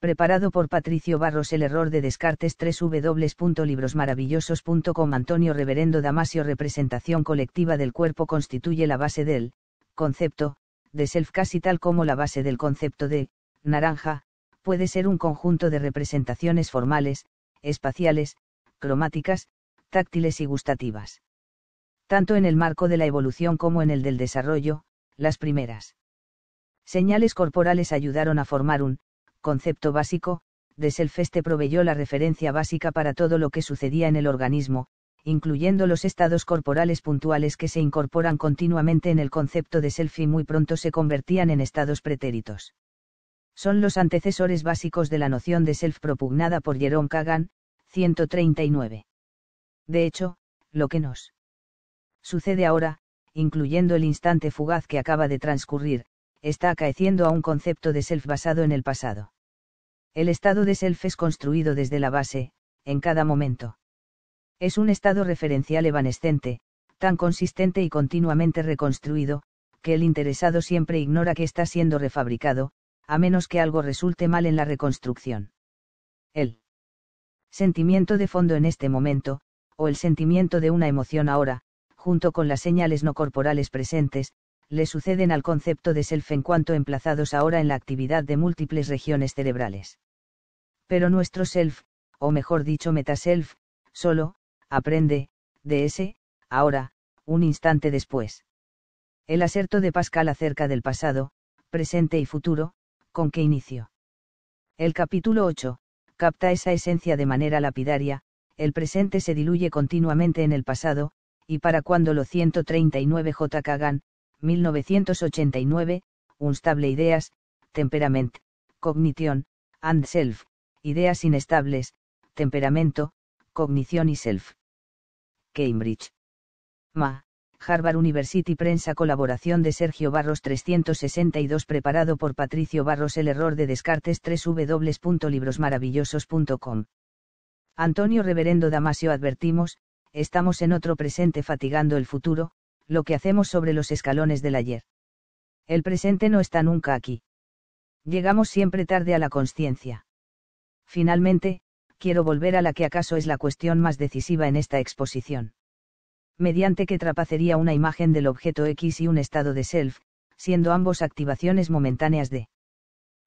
Preparado por Patricio Barros el error de Descartes 3 www.librosmaravillosos.com Antonio Reverendo Damasio Representación colectiva del cuerpo constituye la base del concepto de self casi tal como la base del concepto de naranja, puede ser un conjunto de representaciones formales, espaciales, cromáticas, táctiles y gustativas. Tanto en el marco de la evolución como en el del desarrollo, las primeras señales corporales ayudaron a formar un concepto básico, de este proveyó la referencia básica para todo lo que sucedía en el organismo, incluyendo los estados corporales puntuales que se incorporan continuamente en el concepto de self y muy pronto se convertían en estados pretéritos. Son los antecesores básicos de la noción de self propugnada por Jerome Kagan, 139. De hecho, lo que nos sucede ahora, incluyendo el instante fugaz que acaba de transcurrir, está acaeciendo a un concepto de self basado en el pasado. El estado de self es construido desde la base, en cada momento. Es un estado referencial evanescente, tan consistente y continuamente reconstruido, que el interesado siempre ignora que está siendo refabricado, a menos que algo resulte mal en la reconstrucción. El sentimiento de fondo en este momento, o el sentimiento de una emoción ahora, junto con las señales no corporales presentes, le suceden al concepto de self en cuanto emplazados ahora en la actividad de múltiples regiones cerebrales. Pero nuestro self, o mejor dicho metaself, solo, aprende, de ese, ahora, un instante después. El aserto de Pascal acerca del pasado, presente y futuro, con qué inicio. El capítulo 8, capta esa esencia de manera lapidaria, el presente se diluye continuamente en el pasado, y para cuando lo 139 J. 1989, Unstable Ideas, Temperament, Cognition, and Self, Ideas Inestables, Temperamento, Cognición y Self. Cambridge. Ma. Harvard University Prensa Colaboración de Sergio Barros 362 Preparado por Patricio Barros El error de Descartes www.librosmaravillosos.com Antonio Reverendo Damasio Advertimos, estamos en otro presente fatigando el futuro, lo que hacemos sobre los escalones del ayer. El presente no está nunca aquí. Llegamos siempre tarde a la conciencia. Finalmente, quiero volver a la que acaso es la cuestión más decisiva en esta exposición. Mediante que trapacería una imagen del objeto X y un estado de self, siendo ambos activaciones momentáneas de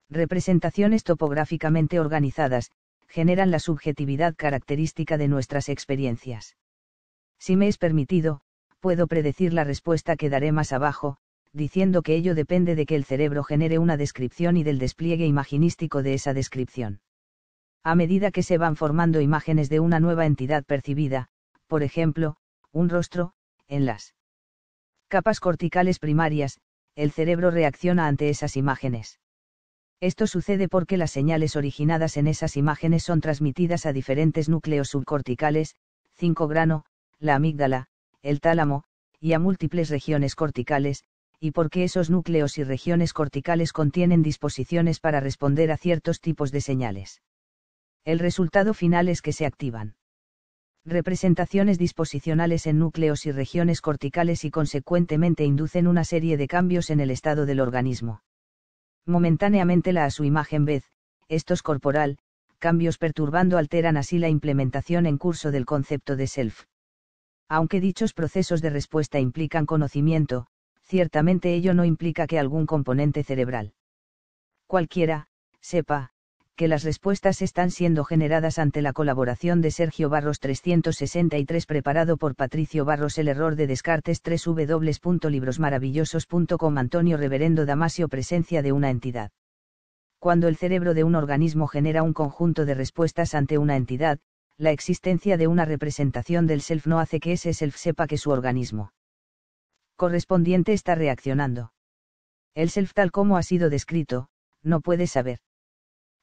representaciones topográficamente organizadas, generan la subjetividad característica de nuestras experiencias. Si me es permitido, puedo predecir la respuesta que daré más abajo, diciendo que ello depende de que el cerebro genere una descripción y del despliegue imaginístico de esa descripción. A medida que se van formando imágenes de una nueva entidad percibida, por ejemplo, un rostro, en las capas corticales primarias, el cerebro reacciona ante esas imágenes. Esto sucede porque las señales originadas en esas imágenes son transmitidas a diferentes núcleos subcorticales, 5 grano, la amígdala, el tálamo, y a múltiples regiones corticales, y porque esos núcleos y regiones corticales contienen disposiciones para responder a ciertos tipos de señales. El resultado final es que se activan representaciones disposicionales en núcleos y regiones corticales y consecuentemente inducen una serie de cambios en el estado del organismo. Momentáneamente la a su imagen vez, estos corporal, cambios perturbando alteran así la implementación en curso del concepto de self aunque dichos procesos de respuesta implican conocimiento, ciertamente ello no implica que algún componente cerebral cualquiera, sepa, que las respuestas están siendo generadas ante la colaboración de Sergio Barros 363 preparado por Patricio Barros El error de Descartes 3 Antonio Reverendo Damasio Presencia de una entidad. Cuando el cerebro de un organismo genera un conjunto de respuestas ante una entidad, la existencia de una representación del self no hace que ese self sepa que su organismo correspondiente está reaccionando. El self tal como ha sido descrito, no puede saber.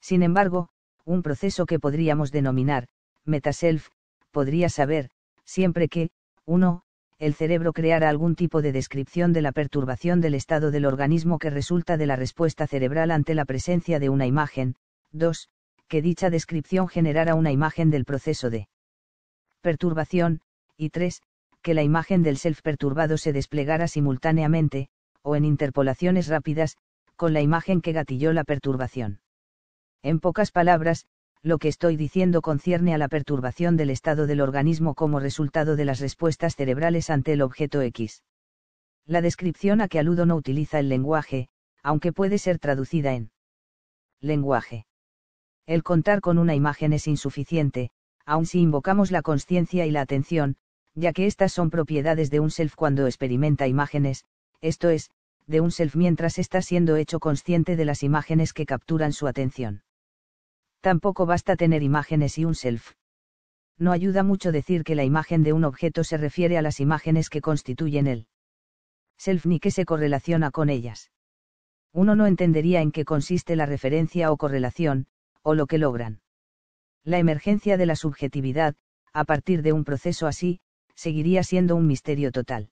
Sin embargo, un proceso que podríamos denominar metaself, podría saber, siempre que, 1. El cerebro creara algún tipo de descripción de la perturbación del estado del organismo que resulta de la respuesta cerebral ante la presencia de una imagen. 2 que dicha descripción generara una imagen del proceso de perturbación, y 3. Que la imagen del self perturbado se desplegara simultáneamente, o en interpolaciones rápidas, con la imagen que gatilló la perturbación. En pocas palabras, lo que estoy diciendo concierne a la perturbación del estado del organismo como resultado de las respuestas cerebrales ante el objeto X. La descripción a que aludo no utiliza el lenguaje, aunque puede ser traducida en lenguaje el contar con una imagen es insuficiente, aun si invocamos la conciencia y la atención, ya que estas son propiedades de un self cuando experimenta imágenes, esto es, de un self mientras está siendo hecho consciente de las imágenes que capturan su atención. Tampoco basta tener imágenes y un self. No ayuda mucho decir que la imagen de un objeto se refiere a las imágenes que constituyen el self ni que se correlaciona con ellas. Uno no entendería en qué consiste la referencia o correlación, o lo que logran. La emergencia de la subjetividad, a partir de un proceso así, seguiría siendo un misterio total.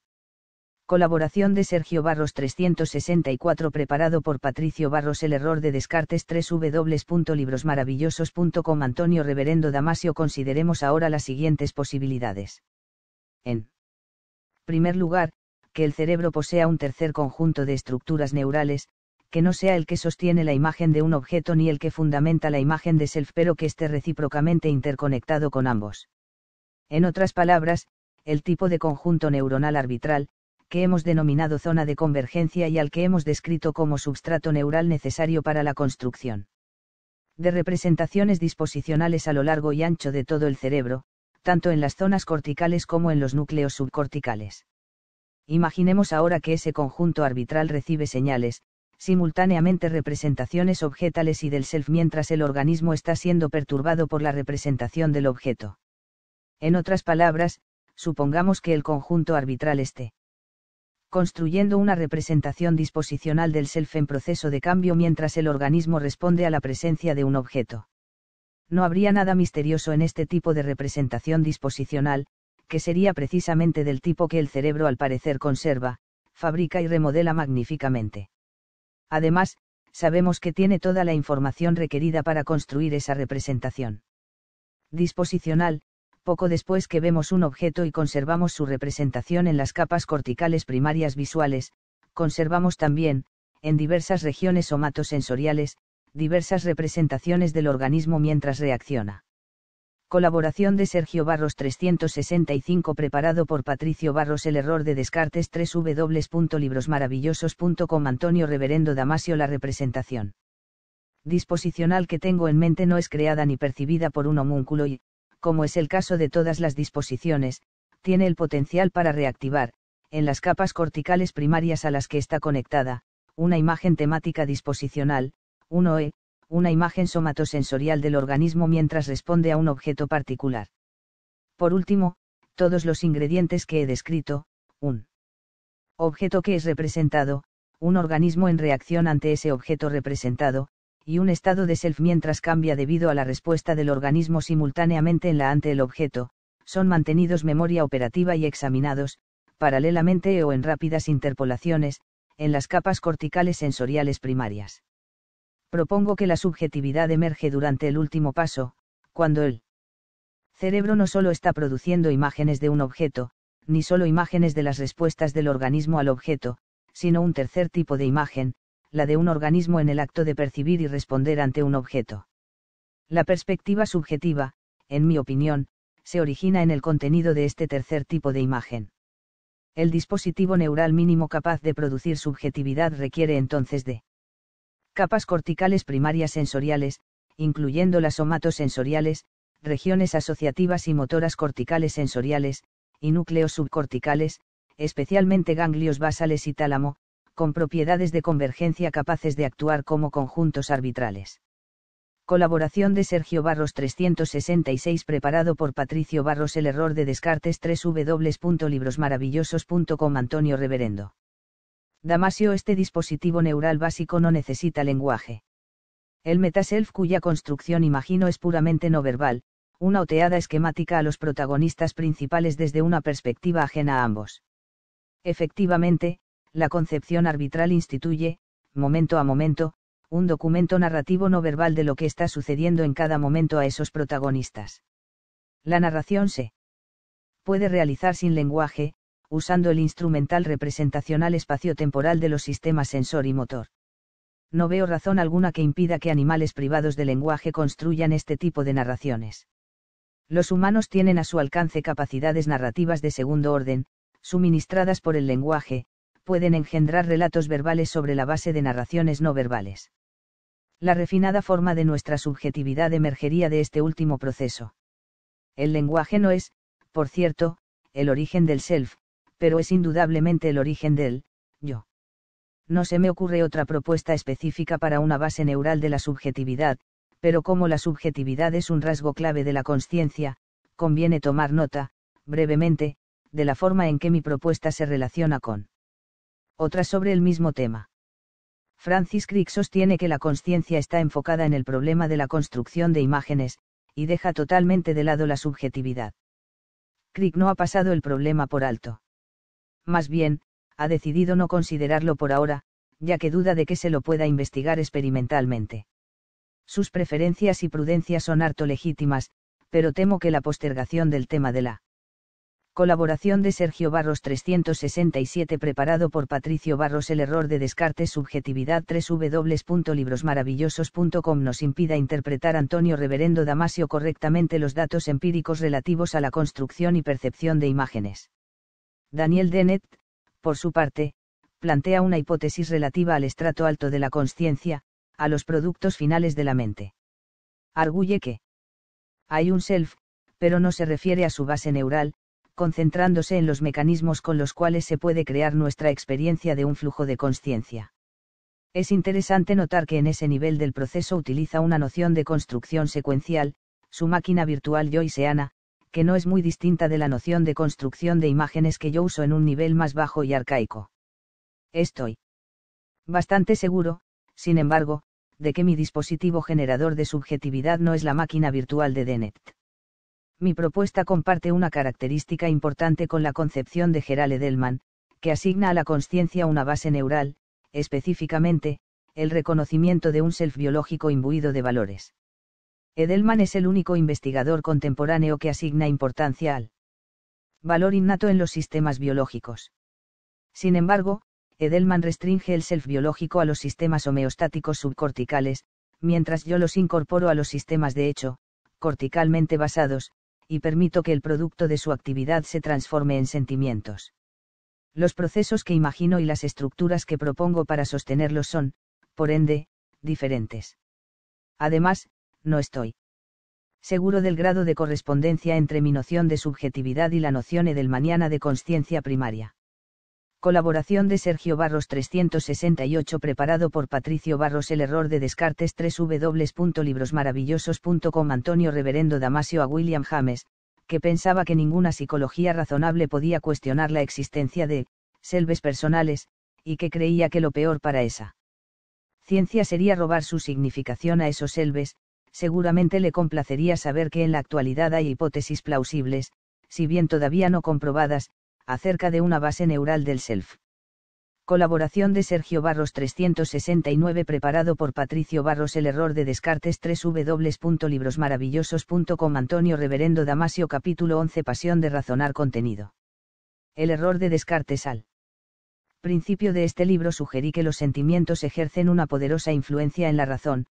Colaboración de Sergio Barros 364 preparado por Patricio Barros El error de Descartes 3 www.librosmaravillosos.com Antonio Reverendo Damasio Consideremos ahora las siguientes posibilidades. En primer lugar, que el cerebro posea un tercer conjunto de estructuras neurales, que no sea el que sostiene la imagen de un objeto ni el que fundamenta la imagen de self, pero que esté recíprocamente interconectado con ambos. En otras palabras, el tipo de conjunto neuronal arbitral, que hemos denominado zona de convergencia y al que hemos descrito como substrato neural necesario para la construcción de representaciones disposicionales a lo largo y ancho de todo el cerebro, tanto en las zonas corticales como en los núcleos subcorticales. Imaginemos ahora que ese conjunto arbitral recibe señales, simultáneamente representaciones objetales y del self mientras el organismo está siendo perturbado por la representación del objeto. En otras palabras, supongamos que el conjunto arbitral esté construyendo una representación disposicional del self en proceso de cambio mientras el organismo responde a la presencia de un objeto. No habría nada misterioso en este tipo de representación disposicional, que sería precisamente del tipo que el cerebro al parecer conserva, fabrica y remodela magníficamente. Además, sabemos que tiene toda la información requerida para construir esa representación. Disposicional, poco después que vemos un objeto y conservamos su representación en las capas corticales primarias visuales, conservamos también, en diversas regiones somatosensoriales, diversas representaciones del organismo mientras reacciona. Colaboración de Sergio Barros 365 preparado por Patricio Barros El error de Descartes 3 wlibrosmaravillososcom Antonio Reverendo Damasio La representación disposicional que tengo en mente no es creada ni percibida por un homúnculo y, como es el caso de todas las disposiciones, tiene el potencial para reactivar, en las capas corticales primarias a las que está conectada, una imagen temática disposicional, 1E, una imagen somatosensorial del organismo mientras responde a un objeto particular. Por último, todos los ingredientes que he descrito, un objeto que es representado, un organismo en reacción ante ese objeto representado, y un estado de self mientras cambia debido a la respuesta del organismo simultáneamente en la ante el objeto, son mantenidos memoria operativa y examinados, paralelamente o en rápidas interpolaciones, en las capas corticales sensoriales primarias propongo que la subjetividad emerge durante el último paso, cuando el cerebro no solo está produciendo imágenes de un objeto, ni solo imágenes de las respuestas del organismo al objeto, sino un tercer tipo de imagen, la de un organismo en el acto de percibir y responder ante un objeto. La perspectiva subjetiva, en mi opinión, se origina en el contenido de este tercer tipo de imagen. El dispositivo neural mínimo capaz de producir subjetividad requiere entonces de capas corticales primarias sensoriales, incluyendo las somatosensoriales, regiones asociativas y motoras corticales sensoriales, y núcleos subcorticales, especialmente ganglios basales y tálamo, con propiedades de convergencia capaces de actuar como conjuntos arbitrales. Colaboración de Sergio Barros 366 preparado por Patricio Barros El error de Descartes 3w. 3w.librosmaravillosos.com Antonio Reverendo Damasio este dispositivo neural básico no necesita lenguaje. El metaself cuya construcción imagino es puramente no verbal, una oteada esquemática a los protagonistas principales desde una perspectiva ajena a ambos. Efectivamente, la concepción arbitral instituye, momento a momento, un documento narrativo no verbal de lo que está sucediendo en cada momento a esos protagonistas. La narración se puede realizar sin lenguaje, usando el instrumental representacional espaciotemporal de los sistemas sensor y motor. No veo razón alguna que impida que animales privados de lenguaje construyan este tipo de narraciones. Los humanos tienen a su alcance capacidades narrativas de segundo orden, suministradas por el lenguaje, pueden engendrar relatos verbales sobre la base de narraciones no verbales. La refinada forma de nuestra subjetividad emergería de este último proceso. El lenguaje no es, por cierto, el origen del self, pero es indudablemente el origen del yo. No se me ocurre otra propuesta específica para una base neural de la subjetividad, pero como la subjetividad es un rasgo clave de la conciencia, conviene tomar nota, brevemente, de la forma en que mi propuesta se relaciona con otras sobre el mismo tema. Francis Crick sostiene que la conciencia está enfocada en el problema de la construcción de imágenes, y deja totalmente de lado la subjetividad. Crick no ha pasado el problema por alto. Más bien, ha decidido no considerarlo por ahora, ya que duda de que se lo pueda investigar experimentalmente. Sus preferencias y prudencia son harto legítimas, pero temo que la postergación del tema de la Colaboración de Sergio Barros 367 preparado por Patricio Barros El error de descarte Subjetividad www.librosmaravillosos.com nos impida interpretar Antonio Reverendo Damasio correctamente los datos empíricos relativos a la construcción y percepción de imágenes. Daniel Dennett, por su parte, plantea una hipótesis relativa al estrato alto de la conciencia, a los productos finales de la mente. Arguye que hay un self, pero no se refiere a su base neural, concentrándose en los mecanismos con los cuales se puede crear nuestra experiencia de un flujo de conciencia. Es interesante notar que en ese nivel del proceso utiliza una noción de construcción secuencial, su máquina virtual Joyceana, que no es muy distinta de la noción de construcción de imágenes que yo uso en un nivel más bajo y arcaico. Estoy bastante seguro, sin embargo, de que mi dispositivo generador de subjetividad no es la máquina virtual de Dennett. Mi propuesta comparte una característica importante con la concepción de Gerald Edelman, que asigna a la conciencia una base neural, específicamente, el reconocimiento de un self biológico imbuido de valores. Edelman es el único investigador contemporáneo que asigna importancia al valor innato en los sistemas biológicos. Sin embargo, Edelman restringe el self biológico a los sistemas homeostáticos subcorticales, mientras yo los incorporo a los sistemas de hecho, corticalmente basados, y permito que el producto de su actividad se transforme en sentimientos. Los procesos que imagino y las estructuras que propongo para sostenerlos son, por ende, diferentes. Además, no estoy seguro del grado de correspondencia entre mi noción de subjetividad y la noción del mañana de conciencia primaria. Colaboración de Sergio Barros 368 preparado por Patricio Barros El error de Descartes 3 www.librosmaravillosos.com Antonio Reverendo Damasio a William James, que pensaba que ninguna psicología razonable podía cuestionar la existencia de selves personales, y que creía que lo peor para esa ciencia sería robar su significación a esos selves, seguramente le complacería saber que en la actualidad hay hipótesis plausibles, si bien todavía no comprobadas, acerca de una base neural del self. Colaboración de Sergio Barros 369 preparado por Patricio Barros El error de Descartes 3 wlibrosmaravillososcom Antonio Reverendo Damasio capítulo 11 Pasión de razonar contenido. El error de Descartes al principio de este libro sugerí que los sentimientos ejercen una poderosa influencia en la razón,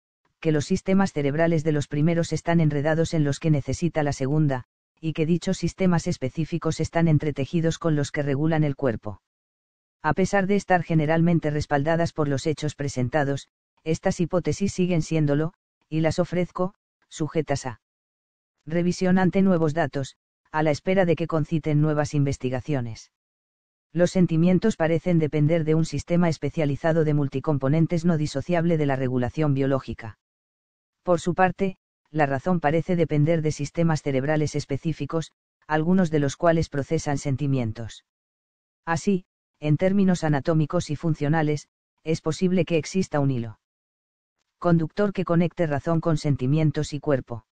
que los sistemas cerebrales de los primeros están enredados en los que necesita la segunda, y que dichos sistemas específicos están entretejidos con los que regulan el cuerpo. A pesar de estar generalmente respaldadas por los hechos presentados, estas hipótesis siguen siéndolo, y las ofrezco, sujetas a revisión ante nuevos datos, a la espera de que conciten nuevas investigaciones. Los sentimientos parecen depender de un sistema especializado de multicomponentes no disociable de la regulación biológica por su parte, la razón parece depender de sistemas cerebrales específicos, algunos de los cuales procesan sentimientos. Así, en términos anatómicos y funcionales, es posible que exista un hilo conductor que conecte razón con sentimientos y cuerpo.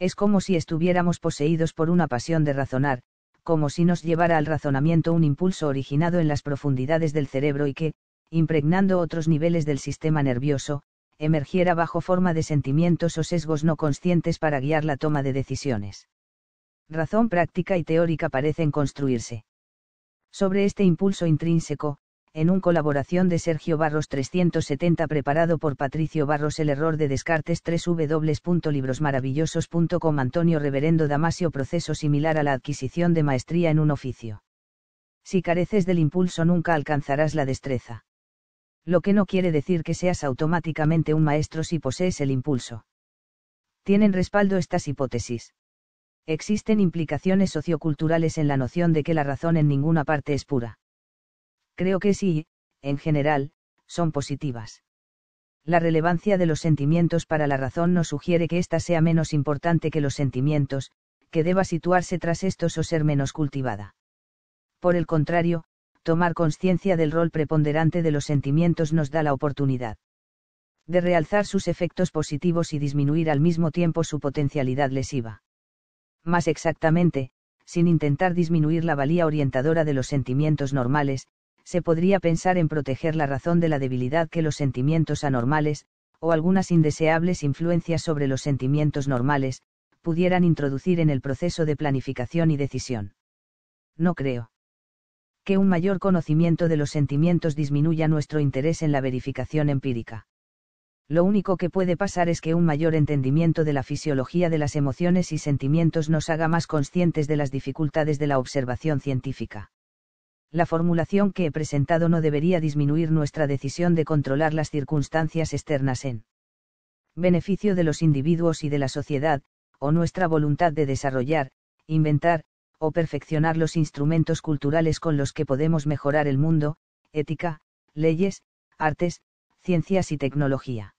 Es como si estuviéramos poseídos por una pasión de razonar, como si nos llevara al razonamiento un impulso originado en las profundidades del cerebro y que, impregnando otros niveles del sistema nervioso, emergiera bajo forma de sentimientos o sesgos no conscientes para guiar la toma de decisiones. Razón práctica y teórica parecen construirse. Sobre este impulso intrínseco, en un colaboración de Sergio Barros 370 preparado por Patricio Barros El error de Descartes 3 wlibrosmaravillososcom Antonio Reverendo Damasio Proceso similar a la adquisición de maestría en un oficio. Si careces del impulso nunca alcanzarás la destreza lo que no quiere decir que seas automáticamente un maestro si posees el impulso. Tienen respaldo estas hipótesis. Existen implicaciones socioculturales en la noción de que la razón en ninguna parte es pura. Creo que sí, en general, son positivas. La relevancia de los sentimientos para la razón no sugiere que ésta sea menos importante que los sentimientos, que deba situarse tras estos o ser menos cultivada. Por el contrario, tomar conciencia del rol preponderante de los sentimientos nos da la oportunidad de realzar sus efectos positivos y disminuir al mismo tiempo su potencialidad lesiva. Más exactamente, sin intentar disminuir la valía orientadora de los sentimientos normales, se podría pensar en proteger la razón de la debilidad que los sentimientos anormales, o algunas indeseables influencias sobre los sentimientos normales, pudieran introducir en el proceso de planificación y decisión. No creo que un mayor conocimiento de los sentimientos disminuya nuestro interés en la verificación empírica. Lo único que puede pasar es que un mayor entendimiento de la fisiología de las emociones y sentimientos nos haga más conscientes de las dificultades de la observación científica. La formulación que he presentado no debería disminuir nuestra decisión de controlar las circunstancias externas en beneficio de los individuos y de la sociedad, o nuestra voluntad de desarrollar, inventar, o perfeccionar los instrumentos culturales con los que podemos mejorar el mundo, ética, leyes, artes, ciencias y tecnología.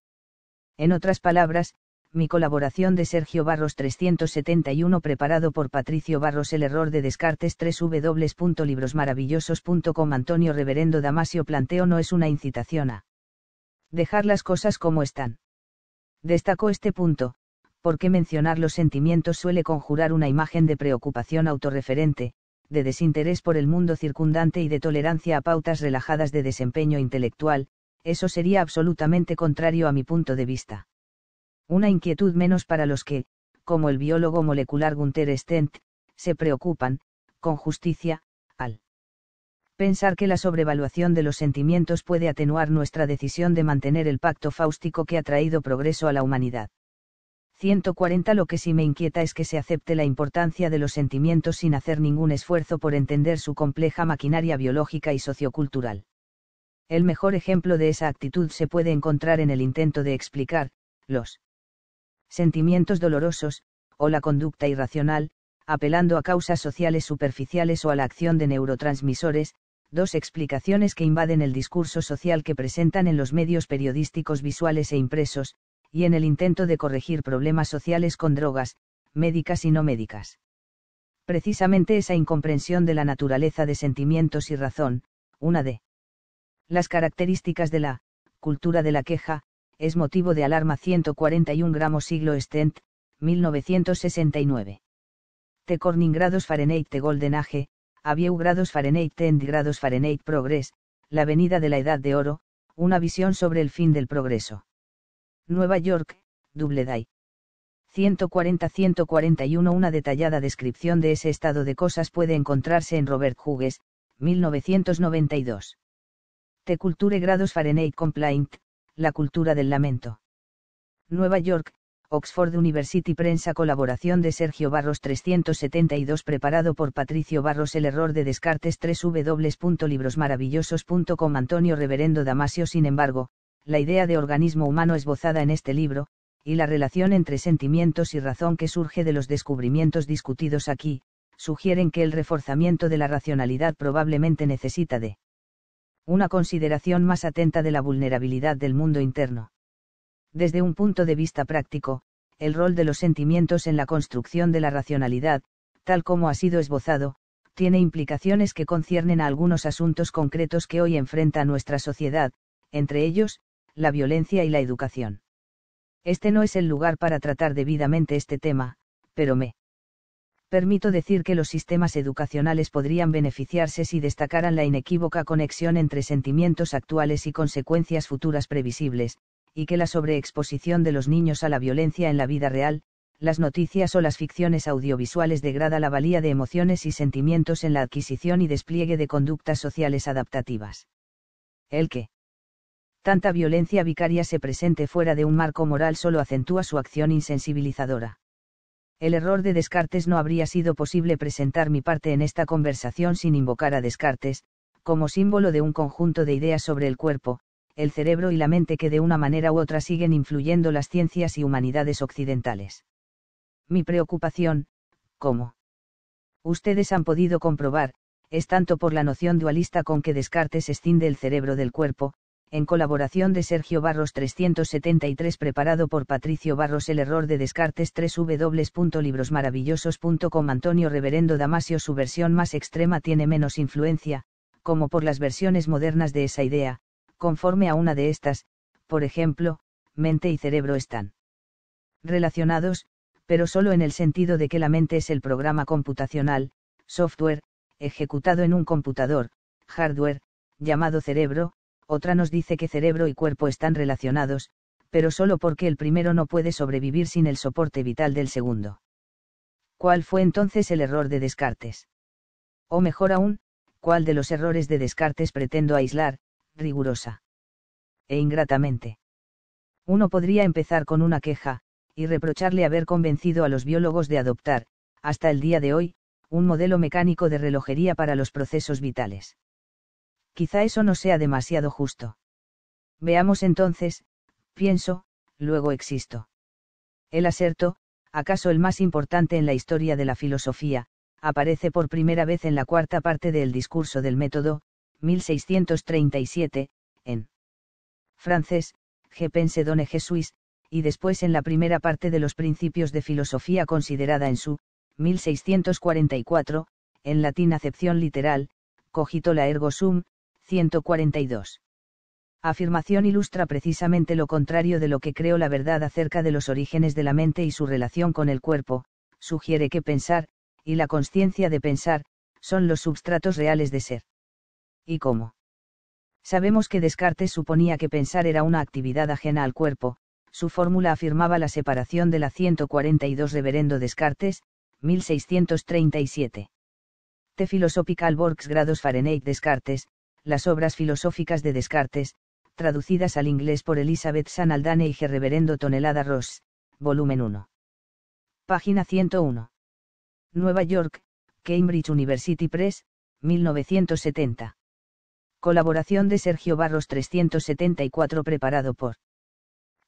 En otras palabras, mi colaboración de Sergio Barros 371 preparado por Patricio Barros El error de Descartes 3 www.librosmaravillosos.com Antonio Reverendo Damasio planteo no es una incitación a dejar las cosas como están. Destacó este punto, porque mencionar los sentimientos suele conjurar una imagen de preocupación autorreferente, de desinterés por el mundo circundante y de tolerancia a pautas relajadas de desempeño intelectual, eso sería absolutamente contrario a mi punto de vista. Una inquietud menos para los que, como el biólogo molecular Gunther Stent, se preocupan, con justicia, al pensar que la sobrevaluación de los sentimientos puede atenuar nuestra decisión de mantener el pacto fáustico que ha traído progreso a la humanidad. 140 Lo que sí me inquieta es que se acepte la importancia de los sentimientos sin hacer ningún esfuerzo por entender su compleja maquinaria biológica y sociocultural. El mejor ejemplo de esa actitud se puede encontrar en el intento de explicar, los sentimientos dolorosos, o la conducta irracional, apelando a causas sociales superficiales o a la acción de neurotransmisores, dos explicaciones que invaden el discurso social que presentan en los medios periodísticos visuales e impresos, y en el intento de corregir problemas sociales con drogas, médicas y no médicas. Precisamente esa incomprensión de la naturaleza de sentimientos y razón, una de las características de la cultura de la queja, es motivo de alarma 141 gramos siglo Stent, 1969. Te Corning grados Fahrenheit de Golden Age, abieu grados Fahrenheit te grados Fahrenheit Progress, la venida de la Edad de Oro, una visión sobre el fin del progreso. Nueva York, Doubleday. 140-141 Una detallada descripción de ese estado de cosas puede encontrarse en Robert Hughes, 1992. Te Culture Grados Fahrenheit Complaint, La cultura del lamento. Nueva York, Oxford University Prensa Colaboración de Sergio Barros 372 Preparado por Patricio Barros El error de Descartes 3 www.librosmaravillosos.com Antonio Reverendo Damasio Sin embargo, la idea de organismo humano esbozada en este libro, y la relación entre sentimientos y razón que surge de los descubrimientos discutidos aquí, sugieren que el reforzamiento de la racionalidad probablemente necesita de una consideración más atenta de la vulnerabilidad del mundo interno. Desde un punto de vista práctico, el rol de los sentimientos en la construcción de la racionalidad, tal como ha sido esbozado, tiene implicaciones que conciernen a algunos asuntos concretos que hoy enfrenta nuestra sociedad, entre ellos, la violencia y la educación. Este no es el lugar para tratar debidamente este tema, pero me permito decir que los sistemas educacionales podrían beneficiarse si destacaran la inequívoca conexión entre sentimientos actuales y consecuencias futuras previsibles, y que la sobreexposición de los niños a la violencia en la vida real, las noticias o las ficciones audiovisuales degrada la valía de emociones y sentimientos en la adquisición y despliegue de conductas sociales adaptativas. El que tanta violencia vicaria se presente fuera de un marco moral solo acentúa su acción insensibilizadora. El error de Descartes no habría sido posible presentar mi parte en esta conversación sin invocar a Descartes, como símbolo de un conjunto de ideas sobre el cuerpo, el cerebro y la mente que de una manera u otra siguen influyendo las ciencias y humanidades occidentales. Mi preocupación, ¿cómo? ustedes han podido comprobar, es tanto por la noción dualista con que Descartes escinde el cerebro del cuerpo, en colaboración de Sergio Barros 373 preparado por Patricio Barros El error de Descartes 3 w.librosmaravillosos.com. Antonio Reverendo Damasio su versión más extrema tiene menos influencia, como por las versiones modernas de esa idea, conforme a una de estas, por ejemplo, mente y cerebro están relacionados, pero solo en el sentido de que la mente es el programa computacional, software, ejecutado en un computador, hardware, llamado cerebro, otra nos dice que cerebro y cuerpo están relacionados, pero solo porque el primero no puede sobrevivir sin el soporte vital del segundo. ¿Cuál fue entonces el error de Descartes? O mejor aún, ¿cuál de los errores de Descartes pretendo aislar, rigurosa e ingratamente? Uno podría empezar con una queja, y reprocharle haber convencido a los biólogos de adoptar, hasta el día de hoy, un modelo mecánico de relojería para los procesos vitales quizá eso no sea demasiado justo. Veamos entonces, pienso, luego existo. El aserto, acaso el más importante en la historia de la filosofía, aparece por primera vez en la cuarta parte del Discurso del Método, 1637, en francés, je Pense donne suis, y después en la primera parte de los Principios de Filosofía considerada en su, 1644, en latín acepción literal, cogito la ergo sum, 142. Afirmación ilustra precisamente lo contrario de lo que creo la verdad acerca de los orígenes de la mente y su relación con el cuerpo, sugiere que pensar, y la conciencia de pensar, son los substratos reales de ser. ¿Y cómo? Sabemos que Descartes suponía que pensar era una actividad ajena al cuerpo, su fórmula afirmaba la separación de la 142 Reverendo Descartes, 1637. T. Philosophical Works Grados Fahrenheit Descartes, las obras filosóficas de Descartes, traducidas al inglés por Elizabeth Sanaldane Aldane y Reverendo Tonelada Ross, volumen 1. Página 101. Nueva York, Cambridge University Press, 1970. Colaboración de Sergio Barros 374 preparado por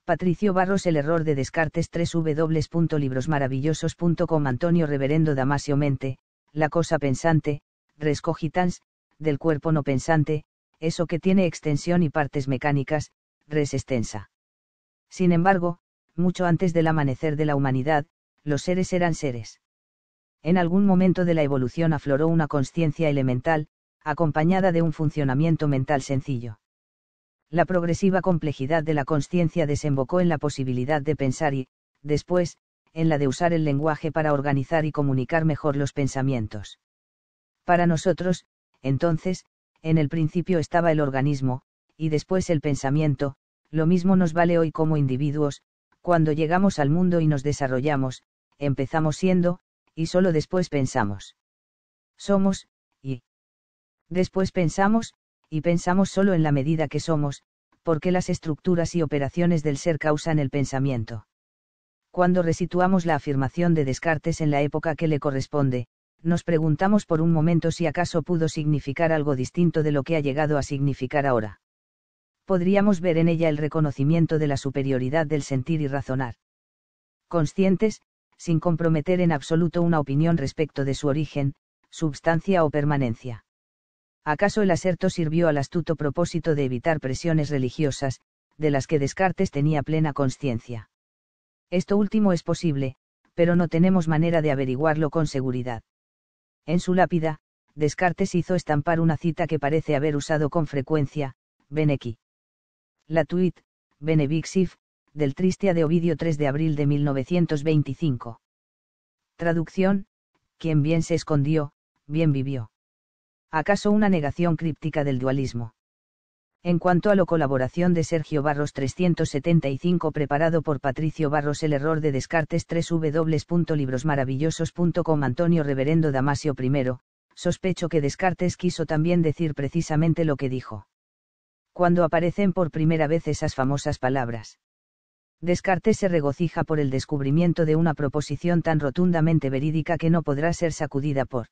Patricio Barros El error de Descartes 3 wlibrosmaravillososcom Antonio Reverendo Damasio Mente, La cosa pensante, Rescogitans, del cuerpo no pensante, eso que tiene extensión y partes mecánicas, res extensa. Sin embargo, mucho antes del amanecer de la humanidad, los seres eran seres. En algún momento de la evolución afloró una conciencia elemental, acompañada de un funcionamiento mental sencillo. La progresiva complejidad de la conciencia desembocó en la posibilidad de pensar y, después, en la de usar el lenguaje para organizar y comunicar mejor los pensamientos. Para nosotros, entonces, en el principio estaba el organismo, y después el pensamiento, lo mismo nos vale hoy como individuos, cuando llegamos al mundo y nos desarrollamos, empezamos siendo, y solo después pensamos. Somos, y después pensamos, y pensamos solo en la medida que somos, porque las estructuras y operaciones del ser causan el pensamiento. Cuando resituamos la afirmación de Descartes en la época que le corresponde, nos preguntamos por un momento si acaso pudo significar algo distinto de lo que ha llegado a significar ahora. Podríamos ver en ella el reconocimiento de la superioridad del sentir y razonar. Conscientes, sin comprometer en absoluto una opinión respecto de su origen, substancia o permanencia. ¿Acaso el aserto sirvió al astuto propósito de evitar presiones religiosas, de las que Descartes tenía plena conciencia? Esto último es posible, pero no tenemos manera de averiguarlo con seguridad. En su lápida, Descartes hizo estampar una cita que parece haber usado con frecuencia, Benequi. La tuit, Benevixif, del Tristia de Ovidio 3 de abril de 1925. Traducción, quien bien se escondió, bien vivió. ¿Acaso una negación críptica del dualismo? En cuanto a la colaboración de Sergio Barros 375 preparado por Patricio Barros El error de Descartes 3w.librosmaravillosos.com Antonio Reverendo Damasio I, sospecho que Descartes quiso también decir precisamente lo que dijo. Cuando aparecen por primera vez esas famosas palabras. Descartes se regocija por el descubrimiento de una proposición tan rotundamente verídica que no podrá ser sacudida por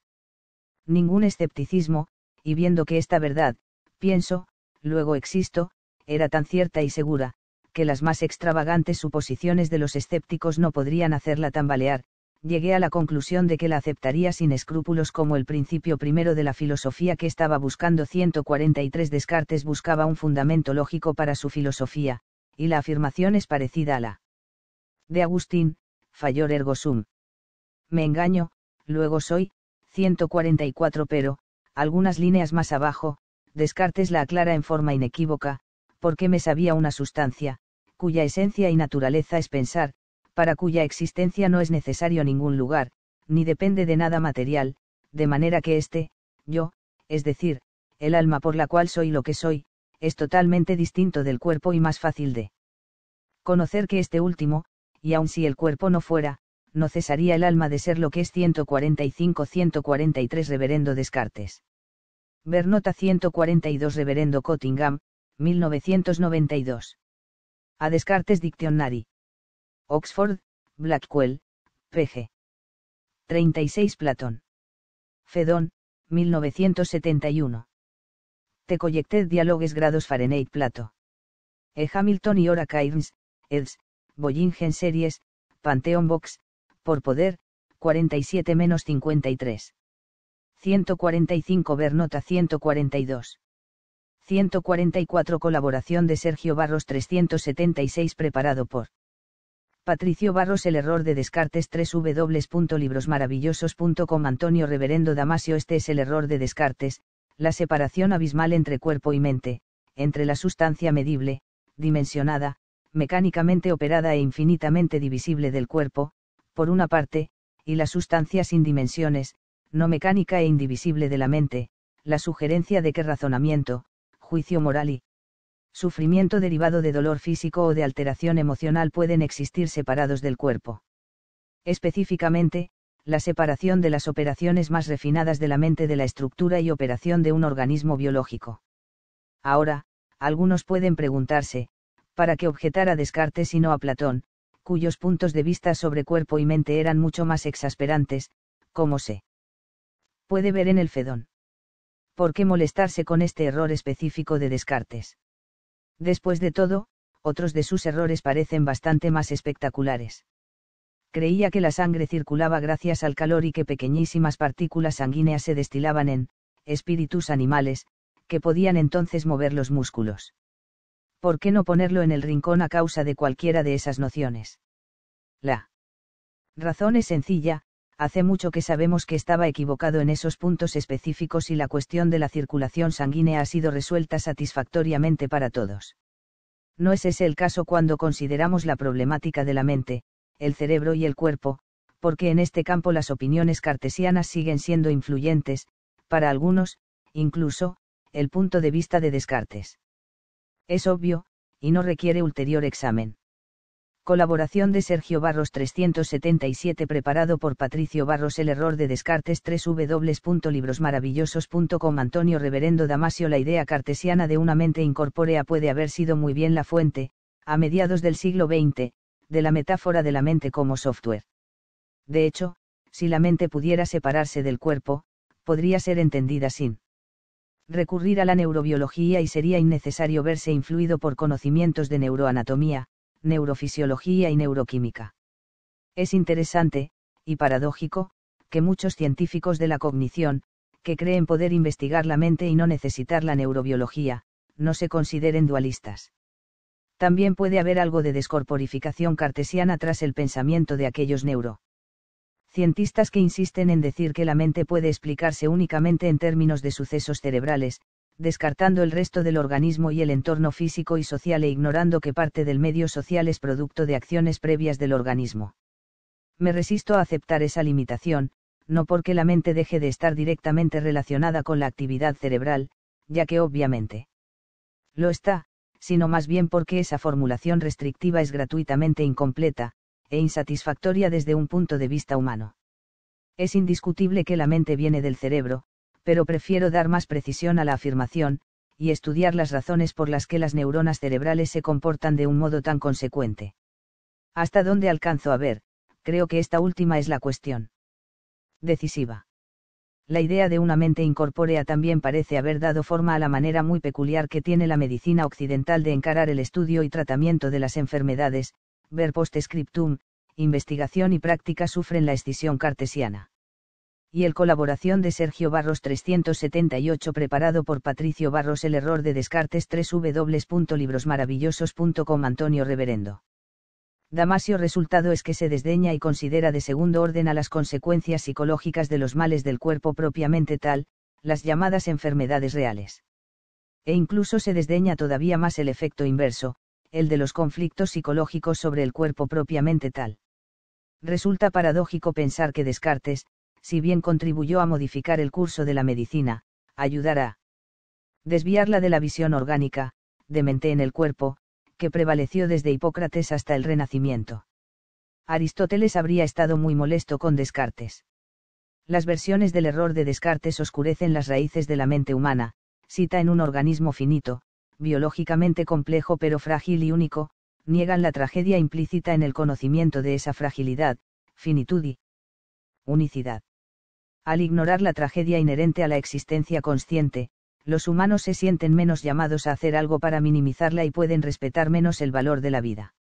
ningún escepticismo, y viendo que esta verdad, pienso, luego existo, era tan cierta y segura, que las más extravagantes suposiciones de los escépticos no podrían hacerla tambalear, llegué a la conclusión de que la aceptaría sin escrúpulos como el principio primero de la filosofía que estaba buscando 143 Descartes buscaba un fundamento lógico para su filosofía, y la afirmación es parecida a la de Agustín, fallor ergo sum. Me engaño, luego soy, 144 pero, algunas líneas más abajo, Descartes la aclara en forma inequívoca, porque me sabía una sustancia, cuya esencia y naturaleza es pensar, para cuya existencia no es necesario ningún lugar, ni depende de nada material, de manera que este, yo, es decir, el alma por la cual soy lo que soy, es totalmente distinto del cuerpo y más fácil de conocer que este último, y aun si el cuerpo no fuera, no cesaría el alma de ser lo que es 145-143 Reverendo Descartes. Bernota 142 Reverendo Cottingham, 1992. A Descartes Dictionary. Oxford, Blackwell, pg. 36 Platón. Fedón, 1971. Te Collected Dialogues Grados Fahrenheit Plato. E. Hamilton y Ora Cairns, Eds, Bollingen Series, Pantheon Box, por poder, 47-53. 145 nota 142. 144 Colaboración de Sergio Barros 376 Preparado por Patricio Barros El error de Descartes 3 www.librosmaravillosos.com Antonio Reverendo Damasio Este es el error de Descartes, la separación abismal entre cuerpo y mente, entre la sustancia medible, dimensionada, mecánicamente operada e infinitamente divisible del cuerpo, por una parte, y la sustancia sin dimensiones, no mecánica e indivisible de la mente, la sugerencia de que razonamiento, juicio moral y sufrimiento derivado de dolor físico o de alteración emocional pueden existir separados del cuerpo. Específicamente, la separación de las operaciones más refinadas de la mente de la estructura y operación de un organismo biológico. Ahora, algunos pueden preguntarse, ¿para qué objetar a Descartes y no a Platón, cuyos puntos de vista sobre cuerpo y mente eran mucho más exasperantes, cómo se puede ver en el Fedón. ¿Por qué molestarse con este error específico de Descartes? Después de todo, otros de sus errores parecen bastante más espectaculares. Creía que la sangre circulaba gracias al calor y que pequeñísimas partículas sanguíneas se destilaban en, espíritus animales, que podían entonces mover los músculos. ¿Por qué no ponerlo en el rincón a causa de cualquiera de esas nociones? La razón es sencilla, hace mucho que sabemos que estaba equivocado en esos puntos específicos y la cuestión de la circulación sanguínea ha sido resuelta satisfactoriamente para todos. No es ese el caso cuando consideramos la problemática de la mente, el cerebro y el cuerpo, porque en este campo las opiniones cartesianas siguen siendo influyentes, para algunos, incluso, el punto de vista de Descartes. Es obvio, y no requiere ulterior examen. Colaboración de Sergio Barros 377 preparado por Patricio Barros El error de Descartes 3 www.librosmaravillosos.com Antonio Reverendo Damasio La idea cartesiana de una mente incorpórea puede haber sido muy bien la fuente, a mediados del siglo XX, de la metáfora de la mente como software. De hecho, si la mente pudiera separarse del cuerpo, podría ser entendida sin recurrir a la neurobiología y sería innecesario verse influido por conocimientos de neuroanatomía, neurofisiología y neuroquímica. Es interesante, y paradójico, que muchos científicos de la cognición, que creen poder investigar la mente y no necesitar la neurobiología, no se consideren dualistas. También puede haber algo de descorporificación cartesiana tras el pensamiento de aquellos neuro. Cientistas que insisten en decir que la mente puede explicarse únicamente en términos de sucesos cerebrales, descartando el resto del organismo y el entorno físico y social e ignorando que parte del medio social es producto de acciones previas del organismo. Me resisto a aceptar esa limitación, no porque la mente deje de estar directamente relacionada con la actividad cerebral, ya que obviamente lo está, sino más bien porque esa formulación restrictiva es gratuitamente incompleta, e insatisfactoria desde un punto de vista humano. Es indiscutible que la mente viene del cerebro, pero prefiero dar más precisión a la afirmación, y estudiar las razones por las que las neuronas cerebrales se comportan de un modo tan consecuente. Hasta dónde alcanzo a ver, creo que esta última es la cuestión. Decisiva. La idea de una mente incorpórea también parece haber dado forma a la manera muy peculiar que tiene la medicina occidental de encarar el estudio y tratamiento de las enfermedades, ver post investigación y práctica sufren la escisión cartesiana y el colaboración de Sergio Barros 378 preparado por Patricio Barros El error de Descartes 3 wlibrosmaravillososcom Antonio Reverendo. Damasio resultado es que se desdeña y considera de segundo orden a las consecuencias psicológicas de los males del cuerpo propiamente tal, las llamadas enfermedades reales. E incluso se desdeña todavía más el efecto inverso, el de los conflictos psicológicos sobre el cuerpo propiamente tal. Resulta paradójico pensar que Descartes, si bien contribuyó a modificar el curso de la medicina, ayudará a desviarla de la visión orgánica, de mente en el cuerpo, que prevaleció desde Hipócrates hasta el Renacimiento. Aristóteles habría estado muy molesto con Descartes. Las versiones del error de Descartes oscurecen las raíces de la mente humana, cita en un organismo finito, biológicamente complejo pero frágil y único, niegan la tragedia implícita en el conocimiento de esa fragilidad, finitud y unicidad. Al ignorar la tragedia inherente a la existencia consciente, los humanos se sienten menos llamados a hacer algo para minimizarla y pueden respetar menos el valor de la vida.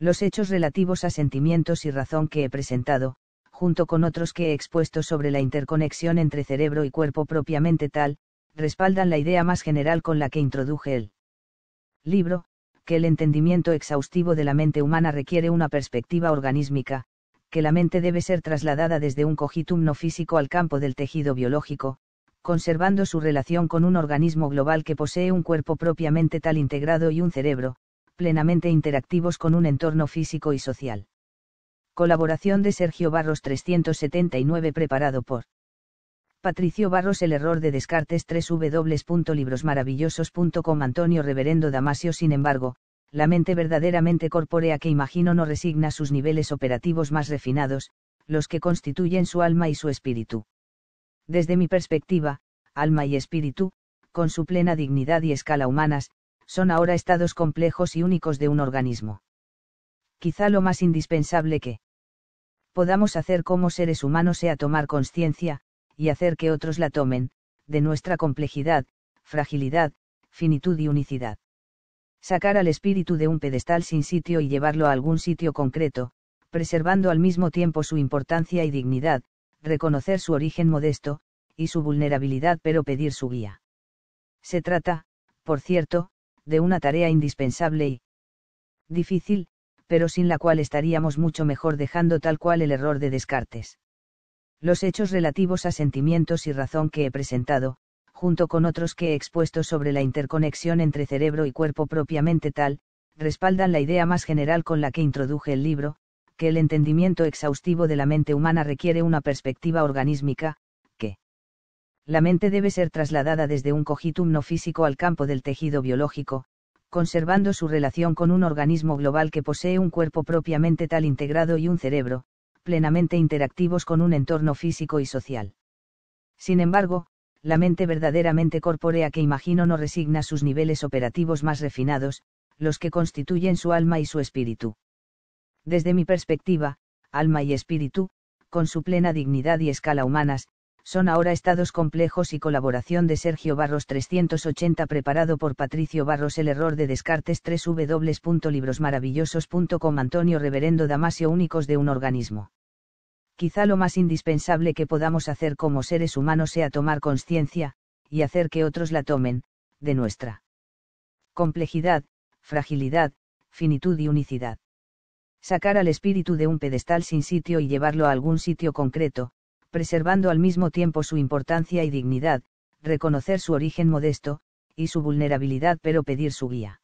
Los hechos relativos a sentimientos y razón que he presentado, junto con otros que he expuesto sobre la interconexión entre cerebro y cuerpo propiamente tal, respaldan la idea más general con la que introduje el libro, que el entendimiento exhaustivo de la mente humana requiere una perspectiva organísmica, que la mente debe ser trasladada desde un cogitum no físico al campo del tejido biológico, conservando su relación con un organismo global que posee un cuerpo propiamente tal integrado y un cerebro, plenamente interactivos con un entorno físico y social. Colaboración de Sergio Barros 379 preparado por Patricio Barros El error de Descartes 3 www.librosmaravillosos.com Antonio Reverendo Damasio Sin embargo, la mente verdaderamente corpórea que imagino no resigna sus niveles operativos más refinados, los que constituyen su alma y su espíritu. Desde mi perspectiva, alma y espíritu, con su plena dignidad y escala humanas, son ahora estados complejos y únicos de un organismo. Quizá lo más indispensable que podamos hacer como seres humanos sea tomar conciencia, y hacer que otros la tomen, de nuestra complejidad, fragilidad, finitud y unicidad sacar al espíritu de un pedestal sin sitio y llevarlo a algún sitio concreto, preservando al mismo tiempo su importancia y dignidad, reconocer su origen modesto, y su vulnerabilidad pero pedir su guía. Se trata, por cierto, de una tarea indispensable y difícil, pero sin la cual estaríamos mucho mejor dejando tal cual el error de Descartes. Los hechos relativos a sentimientos y razón que he presentado, junto con otros que he expuesto sobre la interconexión entre cerebro y cuerpo propiamente tal, respaldan la idea más general con la que introduje el libro, que el entendimiento exhaustivo de la mente humana requiere una perspectiva organísmica, que la mente debe ser trasladada desde un cogitum no físico al campo del tejido biológico, conservando su relación con un organismo global que posee un cuerpo propiamente tal integrado y un cerebro, plenamente interactivos con un entorno físico y social. Sin embargo, la mente verdaderamente corpórea que imagino no resigna sus niveles operativos más refinados, los que constituyen su alma y su espíritu. Desde mi perspectiva, alma y espíritu, con su plena dignidad y escala humanas, son ahora estados complejos y colaboración de Sergio Barros 380 preparado por Patricio Barros el error de Descartes 3 www.librosmaravillosos.com Antonio Reverendo Damasio únicos de un organismo quizá lo más indispensable que podamos hacer como seres humanos sea tomar conciencia, y hacer que otros la tomen, de nuestra complejidad, fragilidad, finitud y unicidad. Sacar al espíritu de un pedestal sin sitio y llevarlo a algún sitio concreto, preservando al mismo tiempo su importancia y dignidad, reconocer su origen modesto, y su vulnerabilidad pero pedir su guía.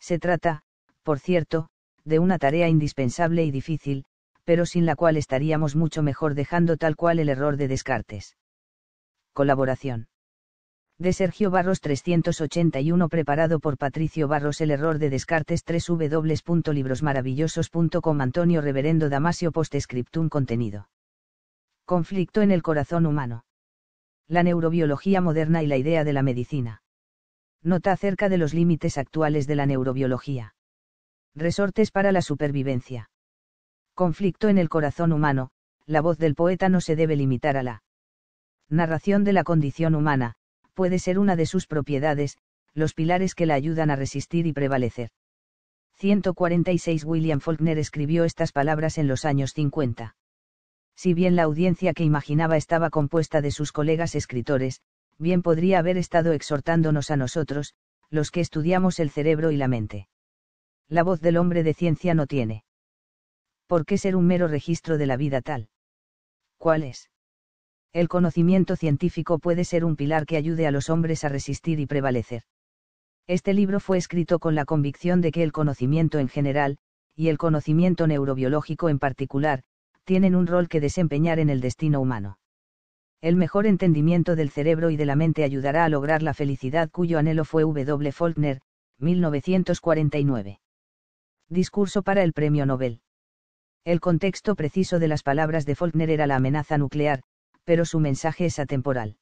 Se trata, por cierto, de una tarea indispensable y difícil, pero sin la cual estaríamos mucho mejor dejando tal cual el error de Descartes. Colaboración. De Sergio Barros 381 preparado por Patricio Barros El error de Descartes 3 w.librosmaravillosos.com. Antonio Reverendo Damasio Postscriptum Contenido. Conflicto en el corazón humano. La neurobiología moderna y la idea de la medicina. Nota acerca de los límites actuales de la neurobiología. Resortes para la supervivencia conflicto en el corazón humano, la voz del poeta no se debe limitar a la narración de la condición humana, puede ser una de sus propiedades, los pilares que la ayudan a resistir y prevalecer. 146 William Faulkner escribió estas palabras en los años 50. Si bien la audiencia que imaginaba estaba compuesta de sus colegas escritores, bien podría haber estado exhortándonos a nosotros, los que estudiamos el cerebro y la mente. La voz del hombre de ciencia no tiene ¿por qué ser un mero registro de la vida tal? ¿Cuál es? El conocimiento científico puede ser un pilar que ayude a los hombres a resistir y prevalecer. Este libro fue escrito con la convicción de que el conocimiento en general, y el conocimiento neurobiológico en particular, tienen un rol que desempeñar en el destino humano. El mejor entendimiento del cerebro y de la mente ayudará a lograr la felicidad cuyo anhelo fue W. Faulkner, 1949. Discurso para el Premio Nobel. El contexto preciso de las palabras de Faulkner era la amenaza nuclear, pero su mensaje es atemporal.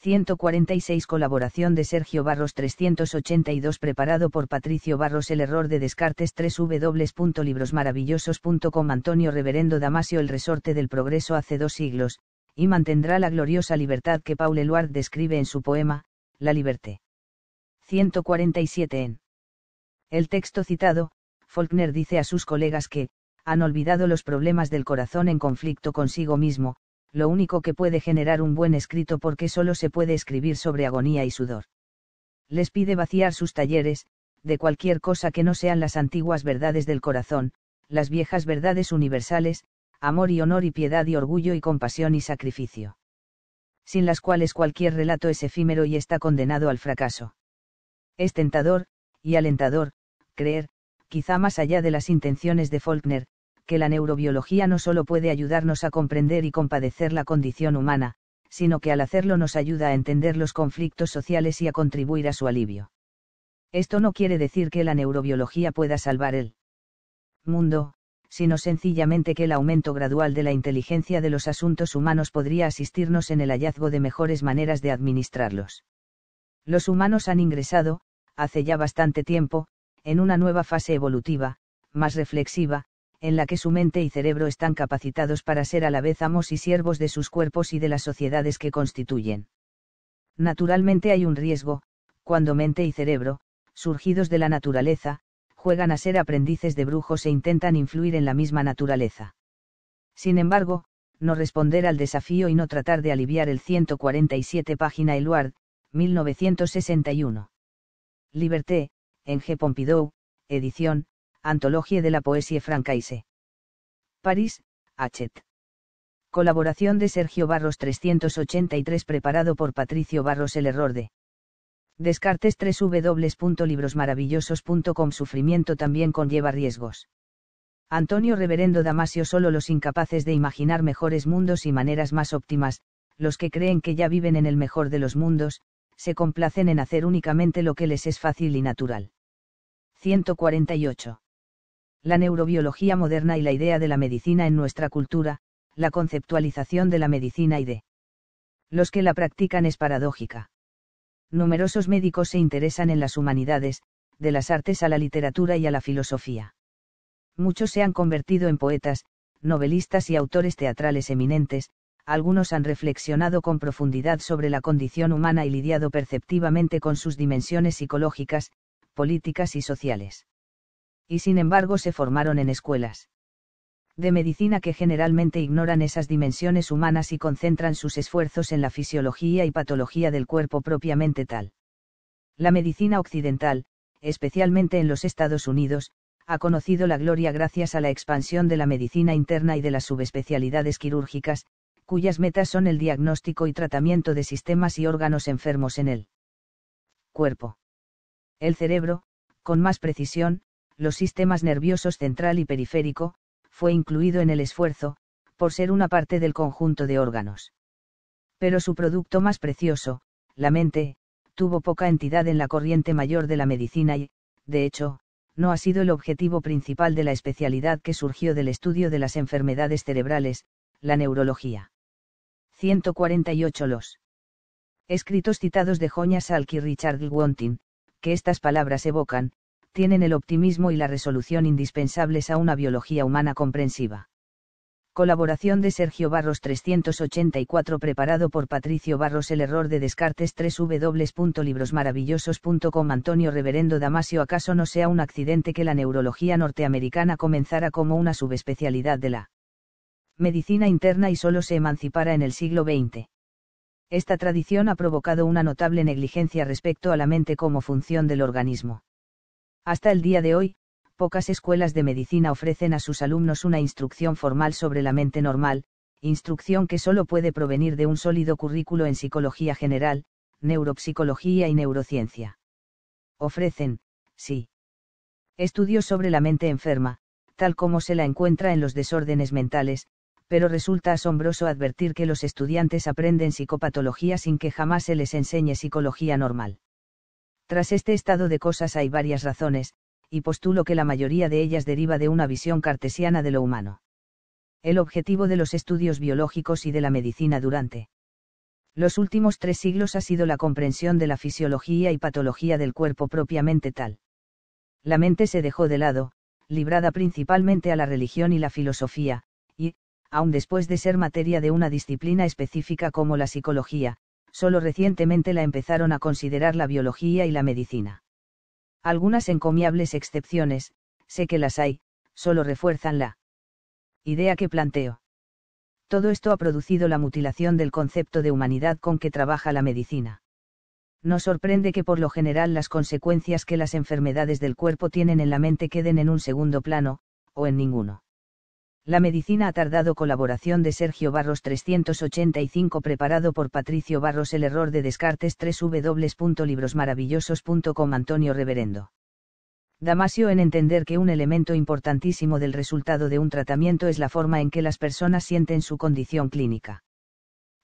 146 Colaboración de Sergio Barros 382 Preparado por Patricio Barros El error de Descartes 3 www.librosmaravillosos.com Antonio Reverendo Damasio El resorte del progreso hace dos siglos, y mantendrá la gloriosa libertad que Paul Eluard describe en su poema, La Liberté. 147 en. El texto citado, Faulkner dice a sus colegas que, han olvidado los problemas del corazón en conflicto consigo mismo, lo único que puede generar un buen escrito porque solo se puede escribir sobre agonía y sudor. Les pide vaciar sus talleres, de cualquier cosa que no sean las antiguas verdades del corazón, las viejas verdades universales, amor y honor y piedad y orgullo y compasión y sacrificio. Sin las cuales cualquier relato es efímero y está condenado al fracaso. Es tentador, y alentador, creer, quizá más allá de las intenciones de Faulkner, que la neurobiología no solo puede ayudarnos a comprender y compadecer la condición humana, sino que al hacerlo nos ayuda a entender los conflictos sociales y a contribuir a su alivio. Esto no quiere decir que la neurobiología pueda salvar el mundo, sino sencillamente que el aumento gradual de la inteligencia de los asuntos humanos podría asistirnos en el hallazgo de mejores maneras de administrarlos. Los humanos han ingresado, hace ya bastante tiempo, en una nueva fase evolutiva, más reflexiva, en la que su mente y cerebro están capacitados para ser a la vez amos y siervos de sus cuerpos y de las sociedades que constituyen. Naturalmente hay un riesgo, cuando mente y cerebro, surgidos de la naturaleza, juegan a ser aprendices de brujos e intentan influir en la misma naturaleza. Sin embargo, no responder al desafío y no tratar de aliviar el 147 página Eluard, 1961. Liberté, en G. Pompidou, edición, Antología de la poesie francaise. París, Hachet. Colaboración de Sergio Barros 383 preparado por Patricio Barros El error de Descartes 3 www.librosmaravillosos.com Sufrimiento también conlleva riesgos. Antonio Reverendo Damasio solo los incapaces de imaginar mejores mundos y maneras más óptimas, los que creen que ya viven en el mejor de los mundos, se complacen en hacer únicamente lo que les es fácil y natural. 148 la neurobiología moderna y la idea de la medicina en nuestra cultura, la conceptualización de la medicina y de los que la practican es paradójica. Numerosos médicos se interesan en las humanidades, de las artes a la literatura y a la filosofía. Muchos se han convertido en poetas, novelistas y autores teatrales eminentes, algunos han reflexionado con profundidad sobre la condición humana y lidiado perceptivamente con sus dimensiones psicológicas, políticas y sociales y sin embargo se formaron en escuelas de medicina que generalmente ignoran esas dimensiones humanas y concentran sus esfuerzos en la fisiología y patología del cuerpo propiamente tal. La medicina occidental, especialmente en los Estados Unidos, ha conocido la gloria gracias a la expansión de la medicina interna y de las subespecialidades quirúrgicas, cuyas metas son el diagnóstico y tratamiento de sistemas y órganos enfermos en el cuerpo. El cerebro, con más precisión, los sistemas nerviosos central y periférico, fue incluido en el esfuerzo, por ser una parte del conjunto de órganos. Pero su producto más precioso, la mente, tuvo poca entidad en la corriente mayor de la medicina y, de hecho, no ha sido el objetivo principal de la especialidad que surgió del estudio de las enfermedades cerebrales, la neurología. 148 Los escritos citados de Joña Salk y Richard Wontin, que estas palabras evocan, tienen el optimismo y la resolución indispensables a una biología humana comprensiva. Colaboración de Sergio Barros 384 preparado por Patricio Barros El error de Descartes 3 www.librosmaravillosos.com Antonio Reverendo Damasio ¿Acaso no sea un accidente que la neurología norteamericana comenzara como una subespecialidad de la medicina interna y solo se emancipara en el siglo XX? Esta tradición ha provocado una notable negligencia respecto a la mente como función del organismo. Hasta el día de hoy, pocas escuelas de medicina ofrecen a sus alumnos una instrucción formal sobre la mente normal, instrucción que solo puede provenir de un sólido currículo en psicología general, neuropsicología y neurociencia. Ofrecen, sí. Estudios sobre la mente enferma, tal como se la encuentra en los desórdenes mentales, pero resulta asombroso advertir que los estudiantes aprenden psicopatología sin que jamás se les enseñe psicología normal. Tras este estado de cosas hay varias razones, y postulo que la mayoría de ellas deriva de una visión cartesiana de lo humano. El objetivo de los estudios biológicos y de la medicina durante los últimos tres siglos ha sido la comprensión de la fisiología y patología del cuerpo propiamente tal. La mente se dejó de lado, librada principalmente a la religión y la filosofía, y, aun después de ser materia de una disciplina específica como la psicología, solo recientemente la empezaron a considerar la biología y la medicina. Algunas encomiables excepciones, sé que las hay, solo refuerzan la idea que planteo. Todo esto ha producido la mutilación del concepto de humanidad con que trabaja la medicina. No sorprende que por lo general las consecuencias que las enfermedades del cuerpo tienen en la mente queden en un segundo plano, o en ninguno. La medicina ha tardado colaboración de Sergio Barros 385 preparado por Patricio Barros el error de Descartes 3 www.librosmaravillosos.com Antonio Reverendo. Damasio en entender que un elemento importantísimo del resultado de un tratamiento es la forma en que las personas sienten su condición clínica.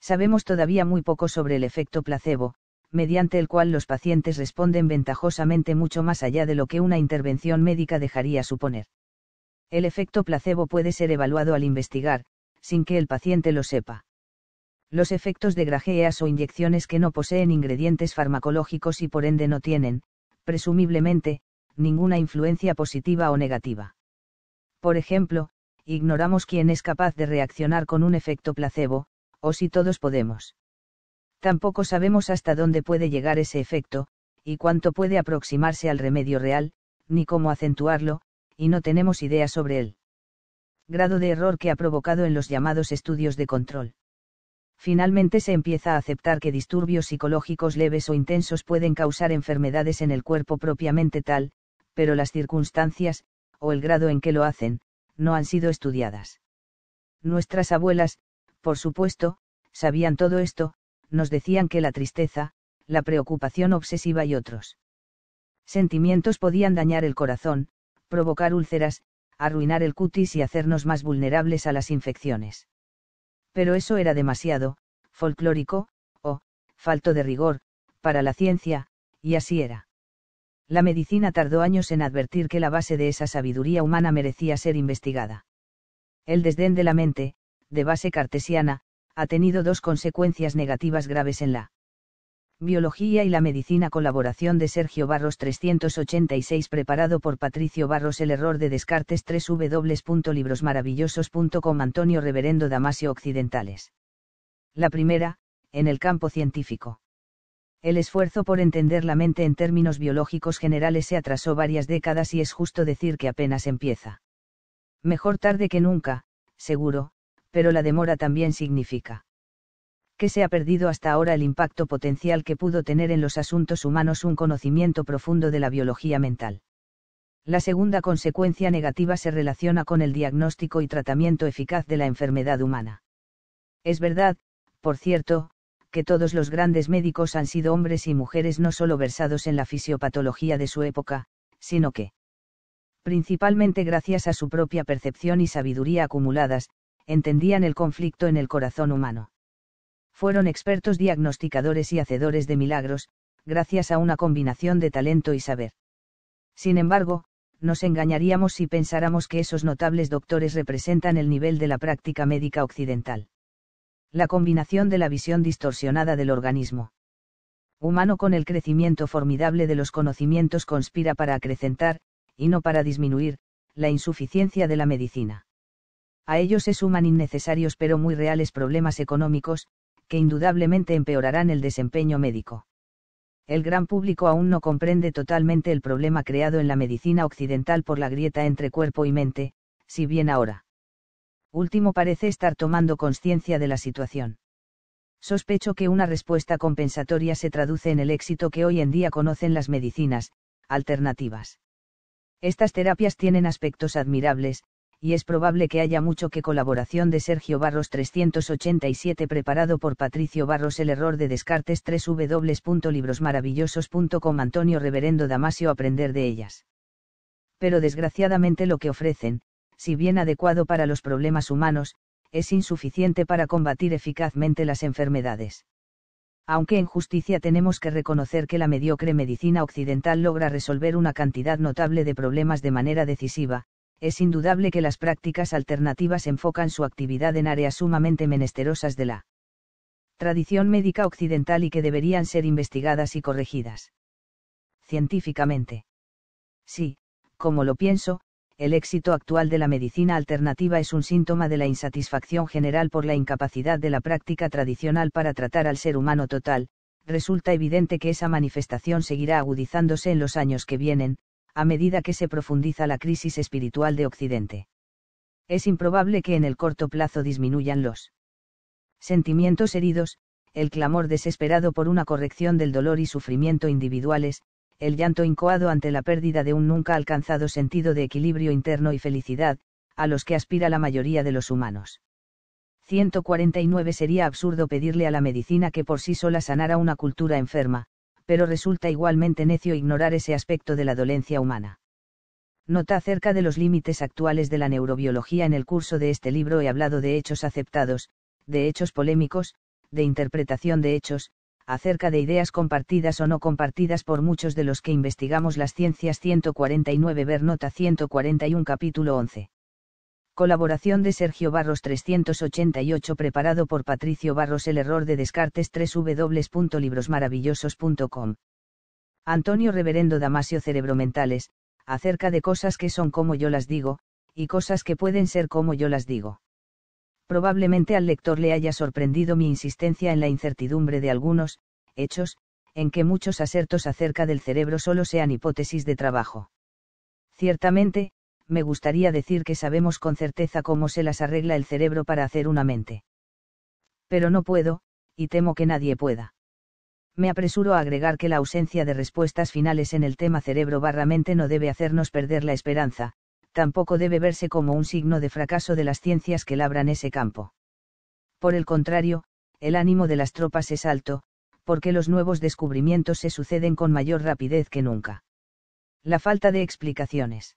Sabemos todavía muy poco sobre el efecto placebo, mediante el cual los pacientes responden ventajosamente mucho más allá de lo que una intervención médica dejaría suponer. El efecto placebo puede ser evaluado al investigar, sin que el paciente lo sepa. Los efectos de grajeas o inyecciones que no poseen ingredientes farmacológicos y por ende no tienen, presumiblemente, ninguna influencia positiva o negativa. Por ejemplo, ignoramos quién es capaz de reaccionar con un efecto placebo, o si todos podemos. Tampoco sabemos hasta dónde puede llegar ese efecto, y cuánto puede aproximarse al remedio real, ni cómo acentuarlo, y no tenemos idea sobre él. grado de error que ha provocado en los llamados estudios de control. Finalmente se empieza a aceptar que disturbios psicológicos leves o intensos pueden causar enfermedades en el cuerpo propiamente tal, pero las circunstancias, o el grado en que lo hacen, no han sido estudiadas. Nuestras abuelas, por supuesto, sabían todo esto, nos decían que la tristeza, la preocupación obsesiva y otros sentimientos podían dañar el corazón, provocar úlceras, arruinar el cutis y hacernos más vulnerables a las infecciones. Pero eso era demasiado, folclórico, o, falto de rigor, para la ciencia, y así era. La medicina tardó años en advertir que la base de esa sabiduría humana merecía ser investigada. El desdén de la mente, de base cartesiana, ha tenido dos consecuencias negativas graves en la Biología y la Medicina Colaboración de Sergio Barros 386 Preparado por Patricio Barros El Error de Descartes 3 wlibrosmaravillososcom Antonio Reverendo Damasio Occidentales. La primera, en el campo científico. El esfuerzo por entender la mente en términos biológicos generales se atrasó varias décadas y es justo decir que apenas empieza. Mejor tarde que nunca, seguro, pero la demora también significa que se ha perdido hasta ahora el impacto potencial que pudo tener en los asuntos humanos un conocimiento profundo de la biología mental. La segunda consecuencia negativa se relaciona con el diagnóstico y tratamiento eficaz de la enfermedad humana. Es verdad, por cierto, que todos los grandes médicos han sido hombres y mujeres no solo versados en la fisiopatología de su época, sino que, principalmente gracias a su propia percepción y sabiduría acumuladas, entendían el conflicto en el corazón humano fueron expertos diagnosticadores y hacedores de milagros, gracias a una combinación de talento y saber. Sin embargo, nos engañaríamos si pensáramos que esos notables doctores representan el nivel de la práctica médica occidental. La combinación de la visión distorsionada del organismo humano con el crecimiento formidable de los conocimientos conspira para acrecentar, y no para disminuir, la insuficiencia de la medicina. A ello se suman innecesarios pero muy reales problemas económicos, que indudablemente empeorarán el desempeño médico. El gran público aún no comprende totalmente el problema creado en la medicina occidental por la grieta entre cuerpo y mente, si bien ahora. Último parece estar tomando conciencia de la situación. Sospecho que una respuesta compensatoria se traduce en el éxito que hoy en día conocen las medicinas, alternativas. Estas terapias tienen aspectos admirables, y es probable que haya mucho que colaboración de Sergio Barros 387 preparado por Patricio Barros El error de Descartes 3 www.librosmaravillosos.com Antonio Reverendo Damasio aprender de ellas. Pero desgraciadamente lo que ofrecen, si bien adecuado para los problemas humanos, es insuficiente para combatir eficazmente las enfermedades. Aunque en justicia tenemos que reconocer que la mediocre medicina occidental logra resolver una cantidad notable de problemas de manera decisiva, es indudable que las prácticas alternativas enfocan su actividad en áreas sumamente menesterosas de la tradición médica occidental y que deberían ser investigadas y corregidas. Científicamente. Sí, como lo pienso, el éxito actual de la medicina alternativa es un síntoma de la insatisfacción general por la incapacidad de la práctica tradicional para tratar al ser humano total, resulta evidente que esa manifestación seguirá agudizándose en los años que vienen, a medida que se profundiza la crisis espiritual de Occidente. Es improbable que en el corto plazo disminuyan los sentimientos heridos, el clamor desesperado por una corrección del dolor y sufrimiento individuales, el llanto incoado ante la pérdida de un nunca alcanzado sentido de equilibrio interno y felicidad, a los que aspira la mayoría de los humanos. 149 Sería absurdo pedirle a la medicina que por sí sola sanara una cultura enferma, pero resulta igualmente necio ignorar ese aspecto de la dolencia humana. Nota acerca de los límites actuales de la neurobiología en el curso de este libro he hablado de hechos aceptados, de hechos polémicos, de interpretación de hechos, acerca de ideas compartidas o no compartidas por muchos de los que investigamos las ciencias 149 ver nota 141 capítulo 11. Colaboración de Sergio Barros 388 preparado por Patricio Barros El error de Descartes 3 www.librosmaravillosos.com Antonio Reverendo Damasio Cerebromentales, acerca de cosas que son como yo las digo, y cosas que pueden ser como yo las digo. Probablemente al lector le haya sorprendido mi insistencia en la incertidumbre de algunos, hechos, en que muchos asertos acerca del cerebro solo sean hipótesis de trabajo. Ciertamente, me gustaría decir que sabemos con certeza cómo se las arregla el cerebro para hacer una mente. Pero no puedo, y temo que nadie pueda. Me apresuro a agregar que la ausencia de respuestas finales en el tema cerebro barra mente no debe hacernos perder la esperanza, tampoco debe verse como un signo de fracaso de las ciencias que labran ese campo. Por el contrario, el ánimo de las tropas es alto, porque los nuevos descubrimientos se suceden con mayor rapidez que nunca. La falta de explicaciones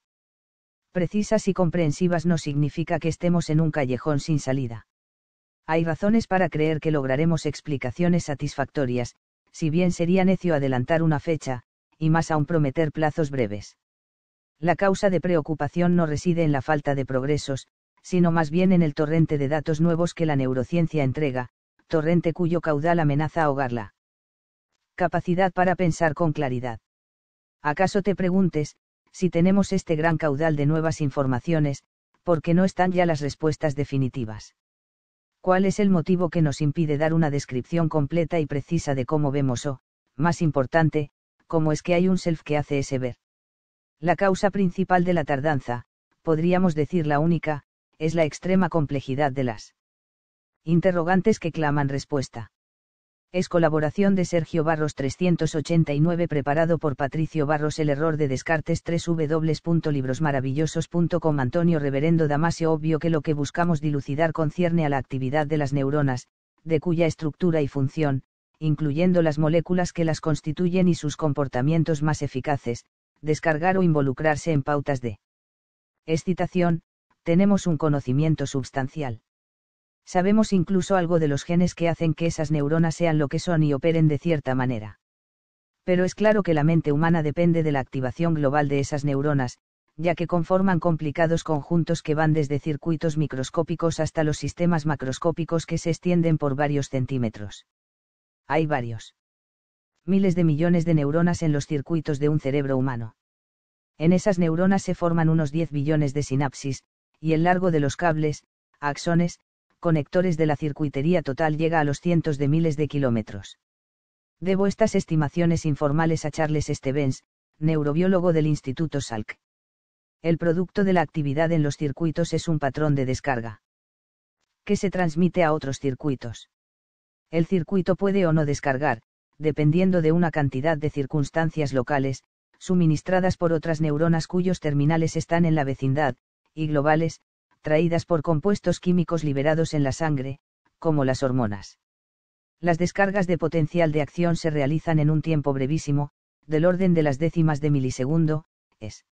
precisas y comprensivas no significa que estemos en un callejón sin salida. Hay razones para creer que lograremos explicaciones satisfactorias, si bien sería necio adelantar una fecha, y más aún prometer plazos breves. La causa de preocupación no reside en la falta de progresos, sino más bien en el torrente de datos nuevos que la neurociencia entrega, torrente cuyo caudal amenaza ahogarla. Capacidad para pensar con claridad. ¿Acaso te preguntes, si tenemos este gran caudal de nuevas informaciones, porque no están ya las respuestas definitivas. ¿Cuál es el motivo que nos impide dar una descripción completa y precisa de cómo vemos o, más importante, cómo es que hay un self que hace ese ver? La causa principal de la tardanza, podríamos decir la única, es la extrema complejidad de las interrogantes que claman respuesta es colaboración de Sergio Barros 389 preparado por Patricio Barros El error de Descartes 3 wlibrosmaravillososcom Antonio Reverendo Damasio Obvio que lo que buscamos dilucidar concierne a la actividad de las neuronas, de cuya estructura y función, incluyendo las moléculas que las constituyen y sus comportamientos más eficaces, descargar o involucrarse en pautas de excitación, tenemos un conocimiento substancial sabemos incluso algo de los genes que hacen que esas neuronas sean lo que son y operen de cierta manera. Pero es claro que la mente humana depende de la activación global de esas neuronas, ya que conforman complicados conjuntos que van desde circuitos microscópicos hasta los sistemas macroscópicos que se extienden por varios centímetros. Hay varios. Miles de millones de neuronas en los circuitos de un cerebro humano. En esas neuronas se forman unos 10 billones de sinapsis, y el largo de los cables, axones, conectores de la circuitería total llega a los cientos de miles de kilómetros. Debo estas estimaciones informales a Charles Stevens, neurobiólogo del Instituto Salk. El producto de la actividad en los circuitos es un patrón de descarga. Que se transmite a otros circuitos. El circuito puede o no descargar, dependiendo de una cantidad de circunstancias locales, suministradas por otras neuronas cuyos terminales están en la vecindad, y globales, traídas por compuestos químicos liberados en la sangre, como las hormonas. Las descargas de potencial de acción se realizan en un tiempo brevísimo, del orden de las décimas de milisegundo, es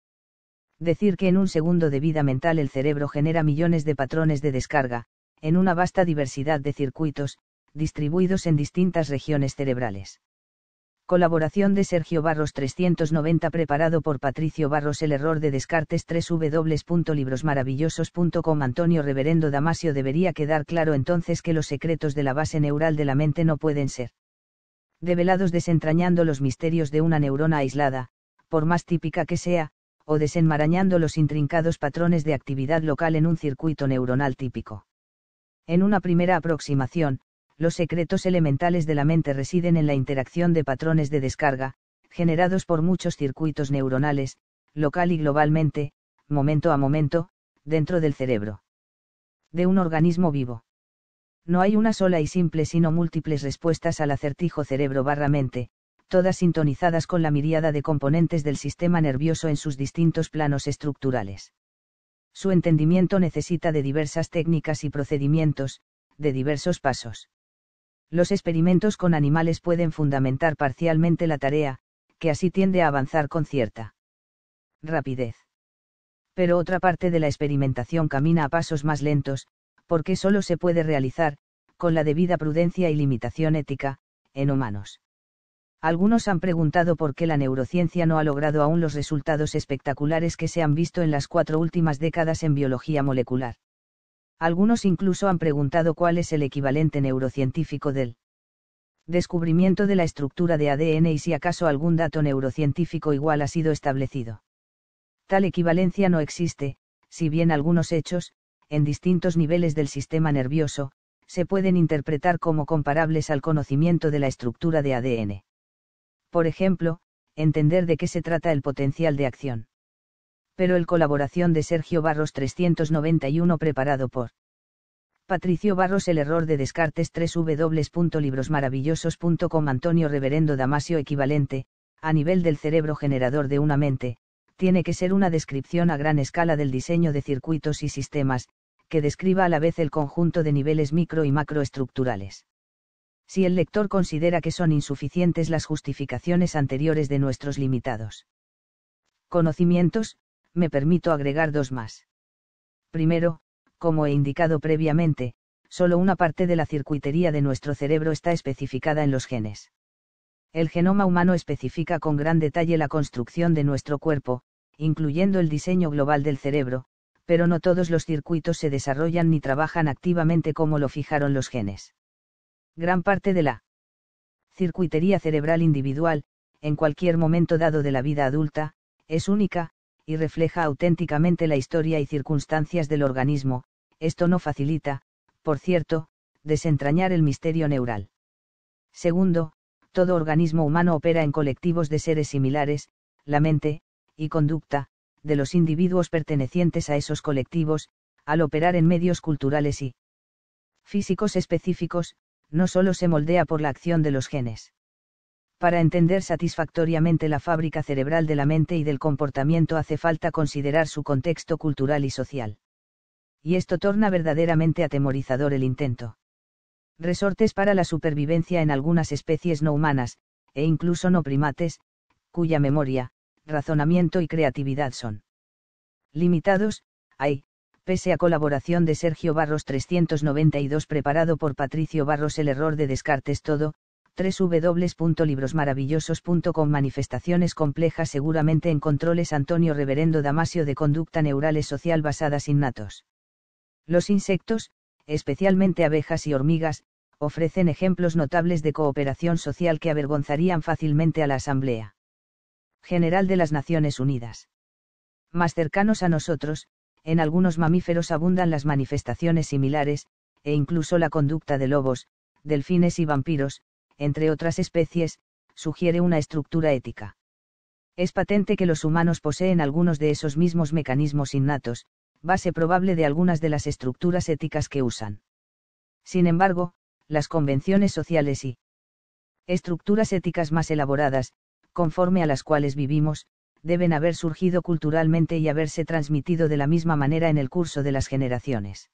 decir que en un segundo de vida mental el cerebro genera millones de patrones de descarga, en una vasta diversidad de circuitos, distribuidos en distintas regiones cerebrales. Colaboración de Sergio Barros 390 preparado por Patricio Barros El error de Descartes 3 www.librosmaravillosos.com Antonio Reverendo Damasio debería quedar claro entonces que los secretos de la base neural de la mente no pueden ser develados desentrañando los misterios de una neurona aislada, por más típica que sea, o desenmarañando los intrincados patrones de actividad local en un circuito neuronal típico. En una primera aproximación, los secretos elementales de la mente residen en la interacción de patrones de descarga, generados por muchos circuitos neuronales, local y globalmente, momento a momento, dentro del cerebro. De un organismo vivo. No hay una sola y simple sino múltiples respuestas al acertijo cerebro barra mente, todas sintonizadas con la miriada de componentes del sistema nervioso en sus distintos planos estructurales. Su entendimiento necesita de diversas técnicas y procedimientos, de diversos pasos. Los experimentos con animales pueden fundamentar parcialmente la tarea, que así tiende a avanzar con cierta rapidez. Pero otra parte de la experimentación camina a pasos más lentos, porque solo se puede realizar, con la debida prudencia y limitación ética, en humanos. Algunos han preguntado por qué la neurociencia no ha logrado aún los resultados espectaculares que se han visto en las cuatro últimas décadas en biología molecular. Algunos incluso han preguntado cuál es el equivalente neurocientífico del descubrimiento de la estructura de ADN y si acaso algún dato neurocientífico igual ha sido establecido. Tal equivalencia no existe, si bien algunos hechos, en distintos niveles del sistema nervioso, se pueden interpretar como comparables al conocimiento de la estructura de ADN. Por ejemplo, entender de qué se trata el potencial de acción pero el colaboración de Sergio Barros 391 preparado por Patricio Barros El error de Descartes 3w.librosmaravillosos.com Antonio Reverendo Damasio equivalente, a nivel del cerebro generador de una mente, tiene que ser una descripción a gran escala del diseño de circuitos y sistemas, que describa a la vez el conjunto de niveles micro y macroestructurales. Si el lector considera que son insuficientes las justificaciones anteriores de nuestros limitados conocimientos, me permito agregar dos más. Primero, como he indicado previamente, solo una parte de la circuitería de nuestro cerebro está especificada en los genes. El genoma humano especifica con gran detalle la construcción de nuestro cuerpo, incluyendo el diseño global del cerebro, pero no todos los circuitos se desarrollan ni trabajan activamente como lo fijaron los genes. Gran parte de la circuitería cerebral individual, en cualquier momento dado de la vida adulta, es única, y refleja auténticamente la historia y circunstancias del organismo, esto no facilita, por cierto, desentrañar el misterio neural. Segundo, todo organismo humano opera en colectivos de seres similares, la mente, y conducta, de los individuos pertenecientes a esos colectivos, al operar en medios culturales y físicos específicos, no solo se moldea por la acción de los genes. Para entender satisfactoriamente la fábrica cerebral de la mente y del comportamiento hace falta considerar su contexto cultural y social. Y esto torna verdaderamente atemorizador el intento. Resortes para la supervivencia en algunas especies no humanas, e incluso no primates, cuya memoria, razonamiento y creatividad son limitados, hay, pese a colaboración de Sergio Barros 392 preparado por Patricio Barros el error de Descartes todo, www.librosmaravillosos.com Manifestaciones complejas seguramente en controles Antonio Reverendo Damasio de conducta neurales social basadas natos. Los insectos, especialmente abejas y hormigas, ofrecen ejemplos notables de cooperación social que avergonzarían fácilmente a la Asamblea General de las Naciones Unidas. Más cercanos a nosotros, en algunos mamíferos abundan las manifestaciones similares, e incluso la conducta de lobos, delfines y vampiros, entre otras especies, sugiere una estructura ética. Es patente que los humanos poseen algunos de esos mismos mecanismos innatos, base probable de algunas de las estructuras éticas que usan. Sin embargo, las convenciones sociales y estructuras éticas más elaboradas, conforme a las cuales vivimos, deben haber surgido culturalmente y haberse transmitido de la misma manera en el curso de las generaciones.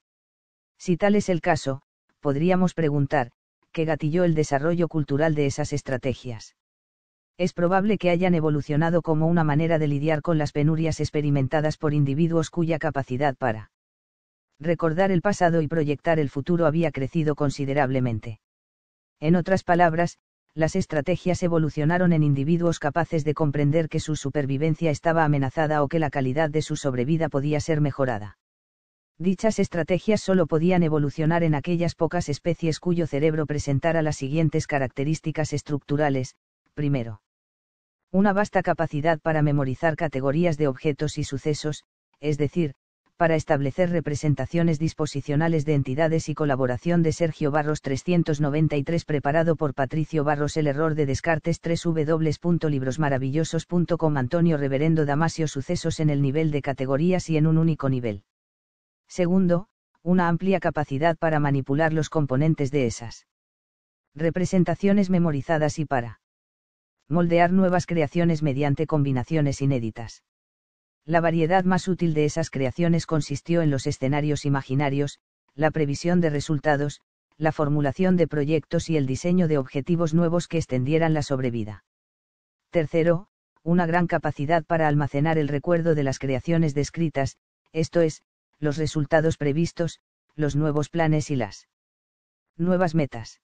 Si tal es el caso, podríamos preguntar, que gatilló el desarrollo cultural de esas estrategias. Es probable que hayan evolucionado como una manera de lidiar con las penurias experimentadas por individuos cuya capacidad para recordar el pasado y proyectar el futuro había crecido considerablemente. En otras palabras, las estrategias evolucionaron en individuos capaces de comprender que su supervivencia estaba amenazada o que la calidad de su sobrevida podía ser mejorada. Dichas estrategias solo podían evolucionar en aquellas pocas especies cuyo cerebro presentara las siguientes características estructurales. Primero, una vasta capacidad para memorizar categorías de objetos y sucesos, es decir, para establecer representaciones disposicionales de entidades y colaboración de Sergio Barros 393 preparado por Patricio Barros El error de Descartes 3w.librosmaravillosos.com Antonio Reverendo Damasio Sucesos en el nivel de categorías y en un único nivel. Segundo, una amplia capacidad para manipular los componentes de esas representaciones memorizadas y para moldear nuevas creaciones mediante combinaciones inéditas. La variedad más útil de esas creaciones consistió en los escenarios imaginarios, la previsión de resultados, la formulación de proyectos y el diseño de objetivos nuevos que extendieran la sobrevida. Tercero, una gran capacidad para almacenar el recuerdo de las creaciones descritas, esto es, los resultados previstos, los nuevos planes y las nuevas metas.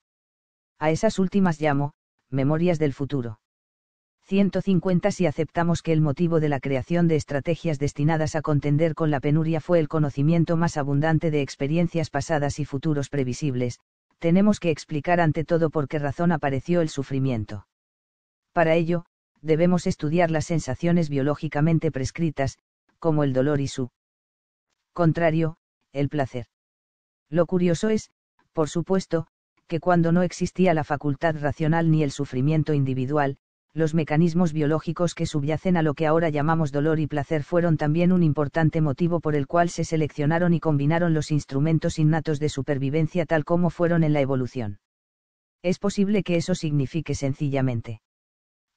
A esas últimas llamo, memorias del futuro. 150 Si aceptamos que el motivo de la creación de estrategias destinadas a contender con la penuria fue el conocimiento más abundante de experiencias pasadas y futuros previsibles, tenemos que explicar ante todo por qué razón apareció el sufrimiento. Para ello, debemos estudiar las sensaciones biológicamente prescritas, como el dolor y su contrario, el placer. Lo curioso es, por supuesto, que cuando no existía la facultad racional ni el sufrimiento individual, los mecanismos biológicos que subyacen a lo que ahora llamamos dolor y placer fueron también un importante motivo por el cual se seleccionaron y combinaron los instrumentos innatos de supervivencia tal como fueron en la evolución. Es posible que eso signifique sencillamente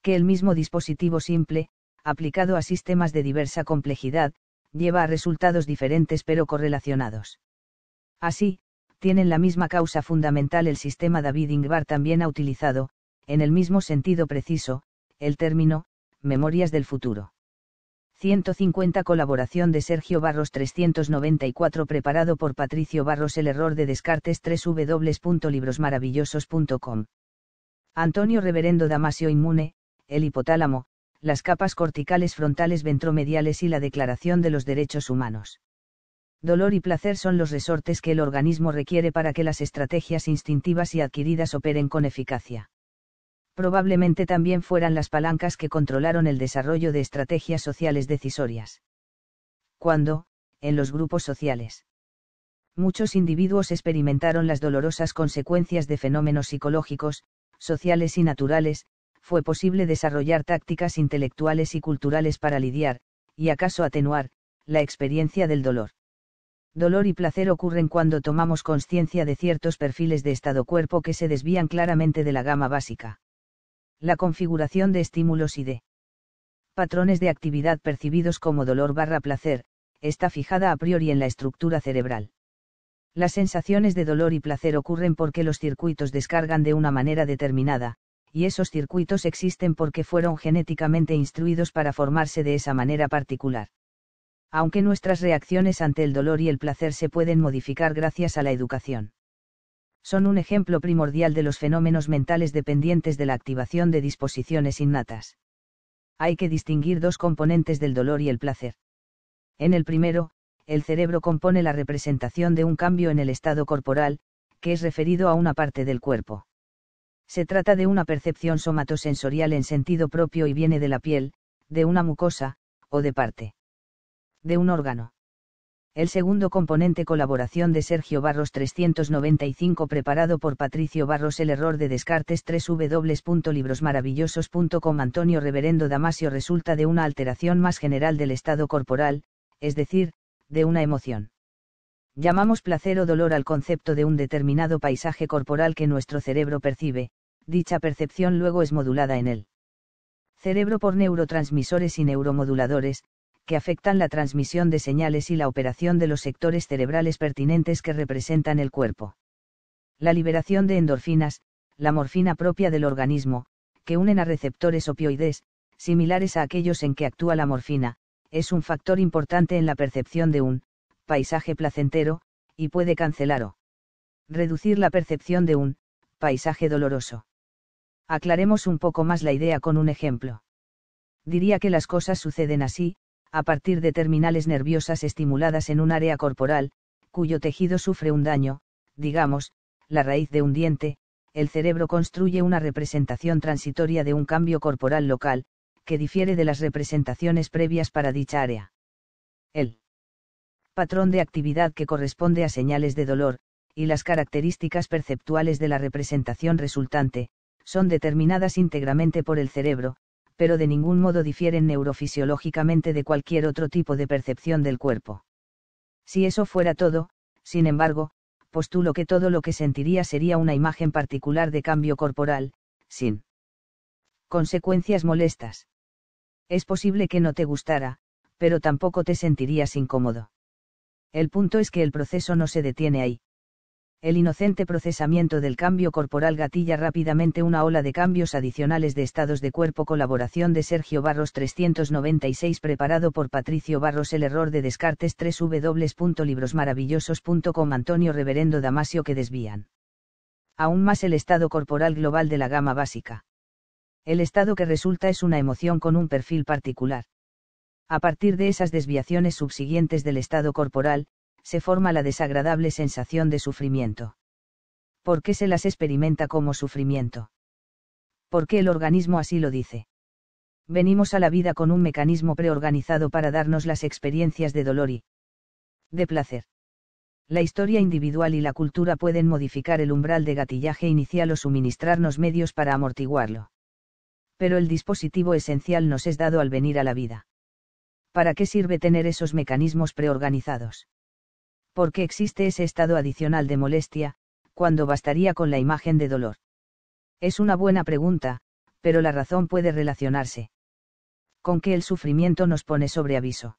que el mismo dispositivo simple, aplicado a sistemas de diversa complejidad, lleva a resultados diferentes pero correlacionados. Así, tienen la misma causa fundamental el sistema David-Ingvar también ha utilizado, en el mismo sentido preciso, el término, memorias del futuro. 150 Colaboración de Sergio Barros 394 Preparado por Patricio Barros El error de Descartes www.librosmaravillosos.com Antonio Reverendo Damasio Inmune, El hipotálamo, las capas corticales frontales ventromediales y la Declaración de los Derechos Humanos. Dolor y placer son los resortes que el organismo requiere para que las estrategias instintivas y adquiridas operen con eficacia. Probablemente también fueran las palancas que controlaron el desarrollo de estrategias sociales decisorias. Cuando, en los grupos sociales, muchos individuos experimentaron las dolorosas consecuencias de fenómenos psicológicos, sociales y naturales, fue posible desarrollar tácticas intelectuales y culturales para lidiar, y acaso atenuar, la experiencia del dolor. Dolor y placer ocurren cuando tomamos conciencia de ciertos perfiles de estado-cuerpo que se desvían claramente de la gama básica. La configuración de estímulos y de patrones de actividad percibidos como dolor barra placer, está fijada a priori en la estructura cerebral. Las sensaciones de dolor y placer ocurren porque los circuitos descargan de una manera determinada, y esos circuitos existen porque fueron genéticamente instruidos para formarse de esa manera particular. Aunque nuestras reacciones ante el dolor y el placer se pueden modificar gracias a la educación. Son un ejemplo primordial de los fenómenos mentales dependientes de la activación de disposiciones innatas. Hay que distinguir dos componentes del dolor y el placer. En el primero, el cerebro compone la representación de un cambio en el estado corporal, que es referido a una parte del cuerpo. Se trata de una percepción somatosensorial en sentido propio y viene de la piel, de una mucosa, o de parte. De un órgano. El segundo componente colaboración de Sergio Barros 395 preparado por Patricio Barros El error de Descartes 3 www.librosmaravillosos.com Antonio Reverendo Damasio resulta de una alteración más general del estado corporal, es decir, de una emoción. Llamamos placer o dolor al concepto de un determinado paisaje corporal que nuestro cerebro percibe, dicha percepción luego es modulada en el cerebro por neurotransmisores y neuromoduladores, que afectan la transmisión de señales y la operación de los sectores cerebrales pertinentes que representan el cuerpo. La liberación de endorfinas, la morfina propia del organismo, que unen a receptores opioides, similares a aquellos en que actúa la morfina, es un factor importante en la percepción de un paisaje placentero, y puede cancelar o reducir la percepción de un paisaje doloroso aclaremos un poco más la idea con un ejemplo. Diría que las cosas suceden así, a partir de terminales nerviosas estimuladas en un área corporal, cuyo tejido sufre un daño, digamos, la raíz de un diente, el cerebro construye una representación transitoria de un cambio corporal local, que difiere de las representaciones previas para dicha área. El patrón de actividad que corresponde a señales de dolor, y las características perceptuales de la representación resultante, son determinadas íntegramente por el cerebro, pero de ningún modo difieren neurofisiológicamente de cualquier otro tipo de percepción del cuerpo. Si eso fuera todo, sin embargo, postulo que todo lo que sentiría sería una imagen particular de cambio corporal, sin consecuencias molestas. Es posible que no te gustara, pero tampoco te sentirías incómodo. El punto es que el proceso no se detiene ahí el inocente procesamiento del cambio corporal gatilla rápidamente una ola de cambios adicionales de estados de cuerpo colaboración de Sergio Barros 396 preparado por Patricio Barros el error de Descartes 3 www.librosmaravillosos.com Antonio Reverendo Damasio que desvían. Aún más el estado corporal global de la gama básica. El estado que resulta es una emoción con un perfil particular. A partir de esas desviaciones subsiguientes del estado corporal, se forma la desagradable sensación de sufrimiento. ¿Por qué se las experimenta como sufrimiento? ¿Por qué el organismo así lo dice? Venimos a la vida con un mecanismo preorganizado para darnos las experiencias de dolor y de placer. La historia individual y la cultura pueden modificar el umbral de gatillaje inicial o suministrarnos medios para amortiguarlo. Pero el dispositivo esencial nos es dado al venir a la vida. ¿Para qué sirve tener esos mecanismos preorganizados? ¿Por qué existe ese estado adicional de molestia, cuando bastaría con la imagen de dolor? Es una buena pregunta, pero la razón puede relacionarse. Con que el sufrimiento nos pone sobre aviso.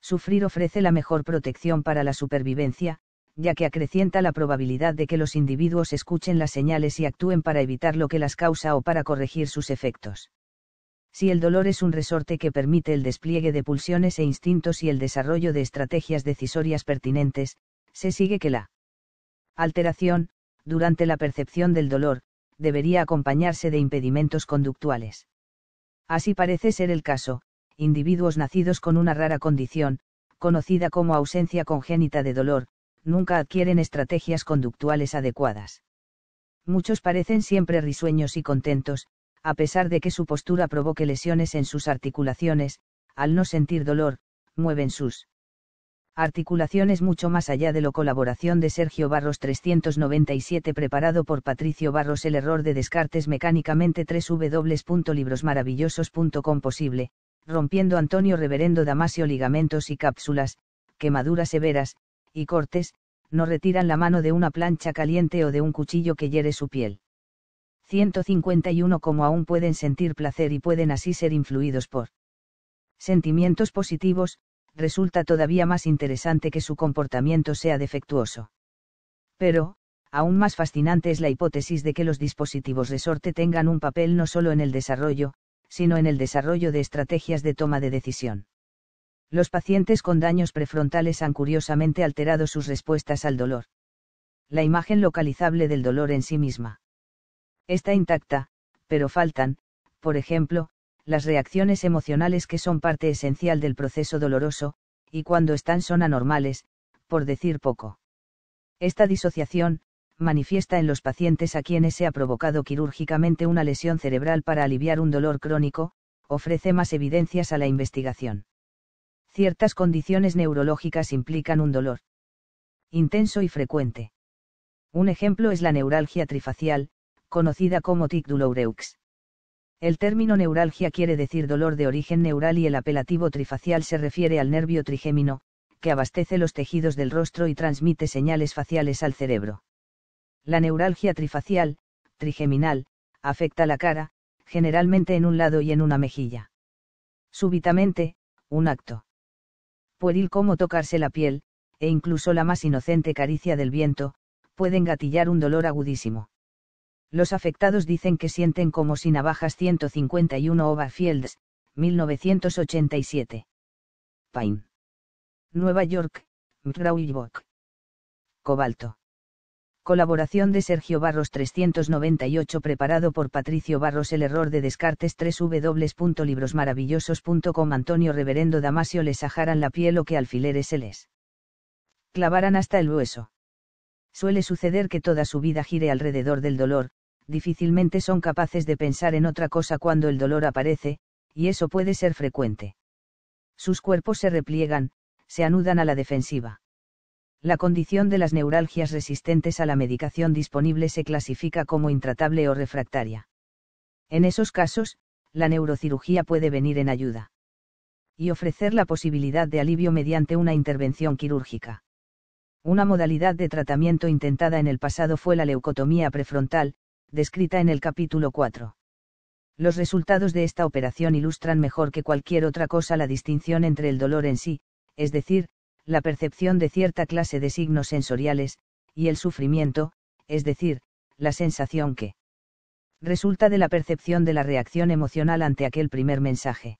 Sufrir ofrece la mejor protección para la supervivencia, ya que acrecienta la probabilidad de que los individuos escuchen las señales y actúen para evitar lo que las causa o para corregir sus efectos. Si el dolor es un resorte que permite el despliegue de pulsiones e instintos y el desarrollo de estrategias decisorias pertinentes, se sigue que la alteración, durante la percepción del dolor, debería acompañarse de impedimentos conductuales. Así parece ser el caso, individuos nacidos con una rara condición, conocida como ausencia congénita de dolor, nunca adquieren estrategias conductuales adecuadas. Muchos parecen siempre risueños y contentos, a pesar de que su postura provoque lesiones en sus articulaciones, al no sentir dolor, mueven sus articulaciones mucho más allá de lo colaboración de Sergio Barros 397 preparado por Patricio Barros el error de Descartes mecánicamente 3 www.librosmaravillosos.com posible, rompiendo Antonio Reverendo Damasio ligamentos y cápsulas, quemaduras severas, y cortes, no retiran la mano de una plancha caliente o de un cuchillo que hiere su piel. 151 como aún pueden sentir placer y pueden así ser influidos por sentimientos positivos, resulta todavía más interesante que su comportamiento sea defectuoso. Pero, aún más fascinante es la hipótesis de que los dispositivos resorte tengan un papel no solo en el desarrollo, sino en el desarrollo de estrategias de toma de decisión. Los pacientes con daños prefrontales han curiosamente alterado sus respuestas al dolor. La imagen localizable del dolor en sí misma está intacta, pero faltan, por ejemplo, las reacciones emocionales que son parte esencial del proceso doloroso, y cuando están son anormales, por decir poco. Esta disociación, manifiesta en los pacientes a quienes se ha provocado quirúrgicamente una lesión cerebral para aliviar un dolor crónico, ofrece más evidencias a la investigación. Ciertas condiciones neurológicas implican un dolor intenso y frecuente. Un ejemplo es la neuralgia trifacial, conocida como tic douloureux. El término neuralgia quiere decir dolor de origen neural y el apelativo trifacial se refiere al nervio trigémino, que abastece los tejidos del rostro y transmite señales faciales al cerebro. La neuralgia trifacial, trigeminal, afecta la cara, generalmente en un lado y en una mejilla. Súbitamente, un acto. Pueril como tocarse la piel, e incluso la más inocente caricia del viento, pueden gatillar un dolor agudísimo. Los afectados dicen que sienten como si navajas 151 Overfields, Fields, 1987. Pine. Nueva York, mcgraw Cobalto. Colaboración de Sergio Barros 398 preparado por Patricio Barros El error de Descartes 3 www.librosmaravillosos.com Antonio Reverendo Damasio les ajaran la piel o que alfileres se les clavaran hasta el hueso. Suele suceder que toda su vida gire alrededor del dolor, difícilmente son capaces de pensar en otra cosa cuando el dolor aparece, y eso puede ser frecuente. Sus cuerpos se repliegan, se anudan a la defensiva. La condición de las neuralgias resistentes a la medicación disponible se clasifica como intratable o refractaria. En esos casos, la neurocirugía puede venir en ayuda. Y ofrecer la posibilidad de alivio mediante una intervención quirúrgica. Una modalidad de tratamiento intentada en el pasado fue la leucotomía prefrontal, descrita en el capítulo 4. Los resultados de esta operación ilustran mejor que cualquier otra cosa la distinción entre el dolor en sí, es decir, la percepción de cierta clase de signos sensoriales, y el sufrimiento, es decir, la sensación que resulta de la percepción de la reacción emocional ante aquel primer mensaje.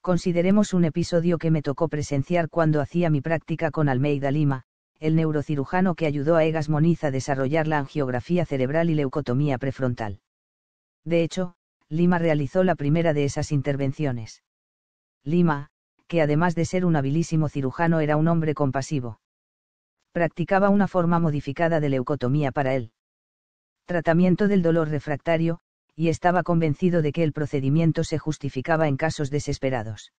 Consideremos un episodio que me tocó presenciar cuando hacía mi práctica con Almeida Lima, el neurocirujano que ayudó a Egas Moniz a desarrollar la angiografía cerebral y leucotomía prefrontal. De hecho, Lima realizó la primera de esas intervenciones. Lima, que además de ser un habilísimo cirujano era un hombre compasivo. Practicaba una forma modificada de leucotomía para él. Tratamiento del dolor refractario, y estaba convencido de que el procedimiento se justificaba en casos desesperados.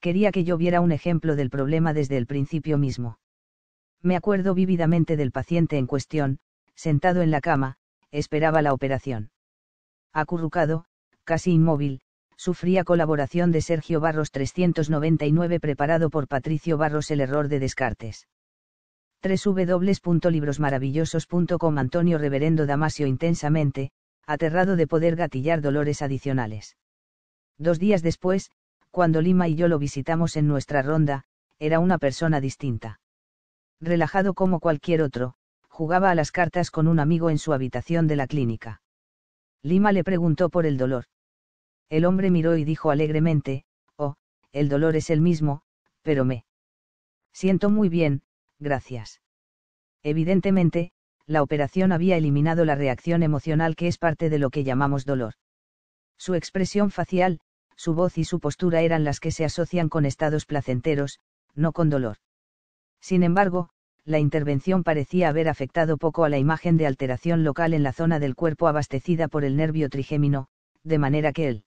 Quería que yo viera un ejemplo del problema desde el principio mismo. Me acuerdo vívidamente del paciente en cuestión, sentado en la cama, esperaba la operación. Acurrucado, casi inmóvil, sufría colaboración de Sergio Barros 399 preparado por Patricio Barros el error de Descartes. 3 www.librosmaravillosos.com Antonio Reverendo Damasio intensamente, aterrado de poder gatillar dolores adicionales. Dos días después, cuando Lima y yo lo visitamos en nuestra ronda, era una persona distinta relajado como cualquier otro, jugaba a las cartas con un amigo en su habitación de la clínica. Lima le preguntó por el dolor. El hombre miró y dijo alegremente, Oh, el dolor es el mismo, pero me siento muy bien, gracias. Evidentemente, la operación había eliminado la reacción emocional que es parte de lo que llamamos dolor. Su expresión facial, su voz y su postura eran las que se asocian con estados placenteros, no con dolor. Sin embargo, la intervención parecía haber afectado poco a la imagen de alteración local en la zona del cuerpo abastecida por el nervio trigémino, de manera que el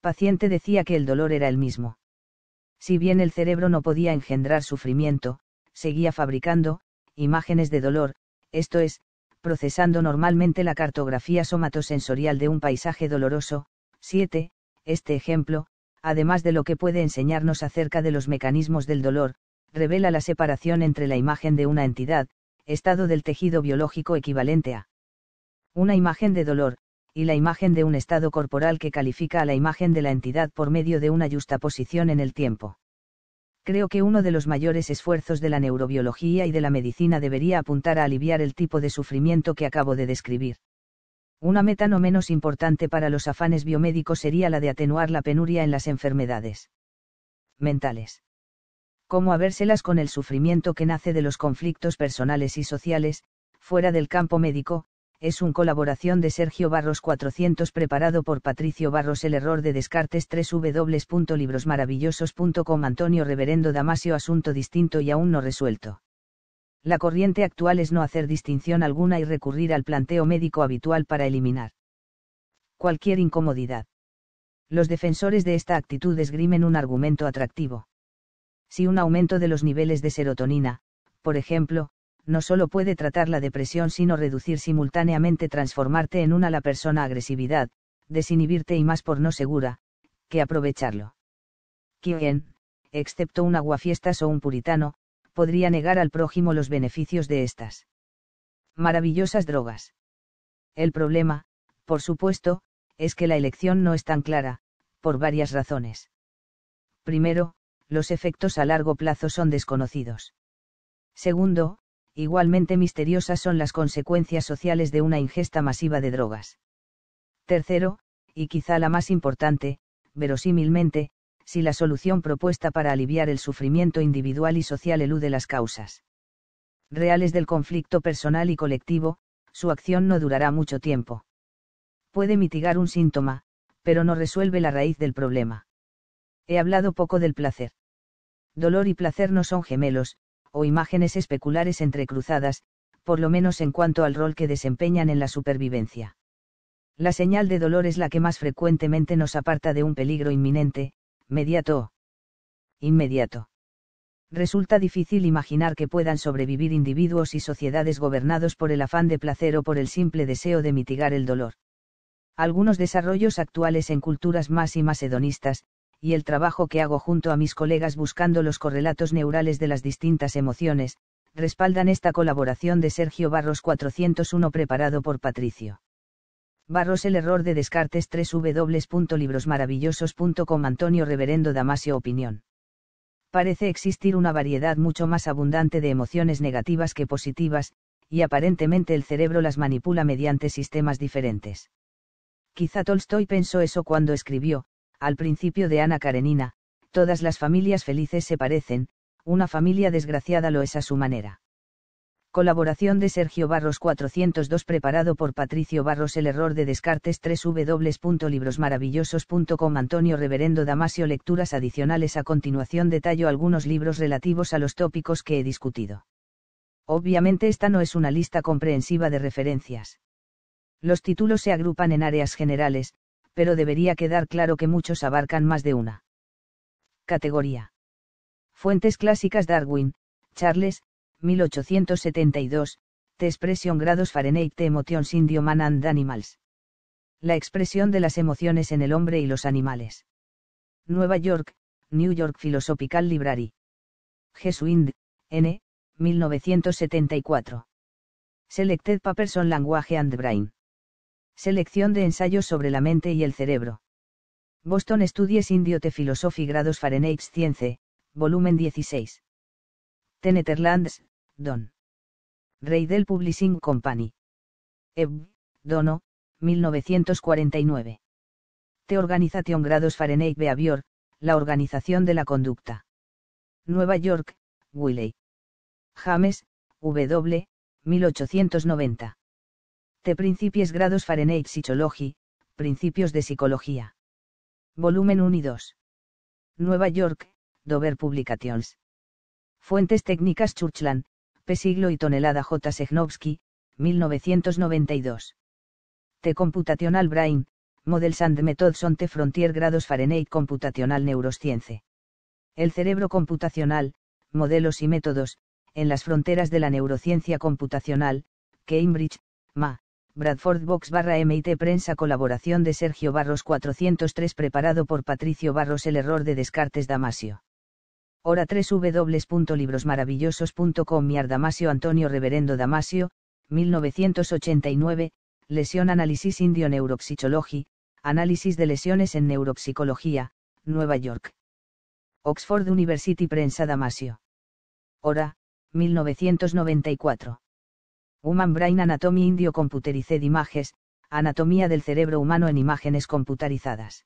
paciente decía que el dolor era el mismo. Si bien el cerebro no podía engendrar sufrimiento, seguía fabricando, imágenes de dolor, esto es, procesando normalmente la cartografía somatosensorial de un paisaje doloroso. 7. Este ejemplo, además de lo que puede enseñarnos acerca de los mecanismos del dolor, revela la separación entre la imagen de una entidad, estado del tejido biológico equivalente a una imagen de dolor, y la imagen de un estado corporal que califica a la imagen de la entidad por medio de una posición en el tiempo. Creo que uno de los mayores esfuerzos de la neurobiología y de la medicina debería apuntar a aliviar el tipo de sufrimiento que acabo de describir. Una meta no menos importante para los afanes biomédicos sería la de atenuar la penuria en las enfermedades mentales cómo habérselas con el sufrimiento que nace de los conflictos personales y sociales, fuera del campo médico, es un colaboración de Sergio Barros 400 preparado por Patricio Barros El error de Descartes 3 www.librosmaravillosos.com Antonio Reverendo Damasio Asunto distinto y aún no resuelto. La corriente actual es no hacer distinción alguna y recurrir al planteo médico habitual para eliminar cualquier incomodidad. Los defensores de esta actitud esgrimen un argumento atractivo. Si un aumento de los niveles de serotonina, por ejemplo, no solo puede tratar la depresión sino reducir simultáneamente transformarte en una la persona agresividad, desinhibirte y más por no segura, que aprovecharlo. ¿Quién, excepto un aguafiestas o un puritano, podría negar al prójimo los beneficios de estas? Maravillosas drogas. El problema, por supuesto, es que la elección no es tan clara, por varias razones. Primero, los efectos a largo plazo son desconocidos. Segundo, igualmente misteriosas son las consecuencias sociales de una ingesta masiva de drogas. Tercero, y quizá la más importante, verosímilmente, si la solución propuesta para aliviar el sufrimiento individual y social elude las causas reales del conflicto personal y colectivo, su acción no durará mucho tiempo. Puede mitigar un síntoma, pero no resuelve la raíz del problema. He hablado poco del placer dolor y placer no son gemelos, o imágenes especulares entrecruzadas, por lo menos en cuanto al rol que desempeñan en la supervivencia. La señal de dolor es la que más frecuentemente nos aparta de un peligro inminente, mediato inmediato. Resulta difícil imaginar que puedan sobrevivir individuos y sociedades gobernados por el afán de placer o por el simple deseo de mitigar el dolor. Algunos desarrollos actuales en culturas más y más hedonistas, y el trabajo que hago junto a mis colegas buscando los correlatos neurales de las distintas emociones, respaldan esta colaboración de Sergio Barros 401 preparado por Patricio. Barros El error de Descartes 3 www.librosmaravillosos.com Antonio Reverendo Damasio Opinión. Parece existir una variedad mucho más abundante de emociones negativas que positivas, y aparentemente el cerebro las manipula mediante sistemas diferentes. Quizá Tolstoy pensó eso cuando escribió, al principio de Ana Karenina, todas las familias felices se parecen, una familia desgraciada lo es a su manera. Colaboración de Sergio Barros 402 preparado por Patricio Barros El error de Descartes 3 www.librosmaravillosos.com Antonio Reverendo Damasio Lecturas adicionales a continuación detallo algunos libros relativos a los tópicos que he discutido. Obviamente esta no es una lista comprensiva de referencias. Los títulos se agrupan en áreas generales, pero debería quedar claro que muchos abarcan más de una. Categoría. Fuentes clásicas Darwin, Charles, 1872, The Expression Grados Fahrenheit de Emotions in the Human and Animals. La expresión de las emociones en el hombre y los animales. Nueva York, New York Philosophical Library. Jesuind, N., 1974. Selected Papers on Language and Brain. Selección de ensayos sobre la mente y el cerebro. Boston Studies Indiote Philosophy Grados Fahrenheit Science, volumen 16. Teneterlands, Don. Reidel Publishing Company. Eb, Dono, 1949. The Organization Grados Fahrenheit Behavior, la organización de la conducta. Nueva York, Willey. James, W., 1890. Te Principies Grados Fahrenheit Psychology, Principios de Psicología. Volumen 1 y 2. Nueva York, Dover Publications. Fuentes técnicas Churchland, P. Siglo y Tonelada J. Sechnowski, 1992. The Computational Brain, Models and Methods on the Frontier Grados Fahrenheit Computational Neuroscience. El cerebro computacional, modelos y métodos, en las fronteras de la neurociencia computacional, Cambridge, MA, Bradford Box barra MIT Prensa Colaboración de Sergio Barros 403 Preparado por Patricio Barros El error de Descartes Damasio. Hora 3 www.librosmaravillosos.com Miar Damasio Antonio Reverendo Damasio, 1989, Lesión Análisis Indio Neuropsychology, Análisis de lesiones en neuropsicología, Nueva York. Oxford University Prensa Damasio. Hora, 1994. Human Brain Anatomy Indio Computerized Images, Anatomía del cerebro humano en imágenes computarizadas.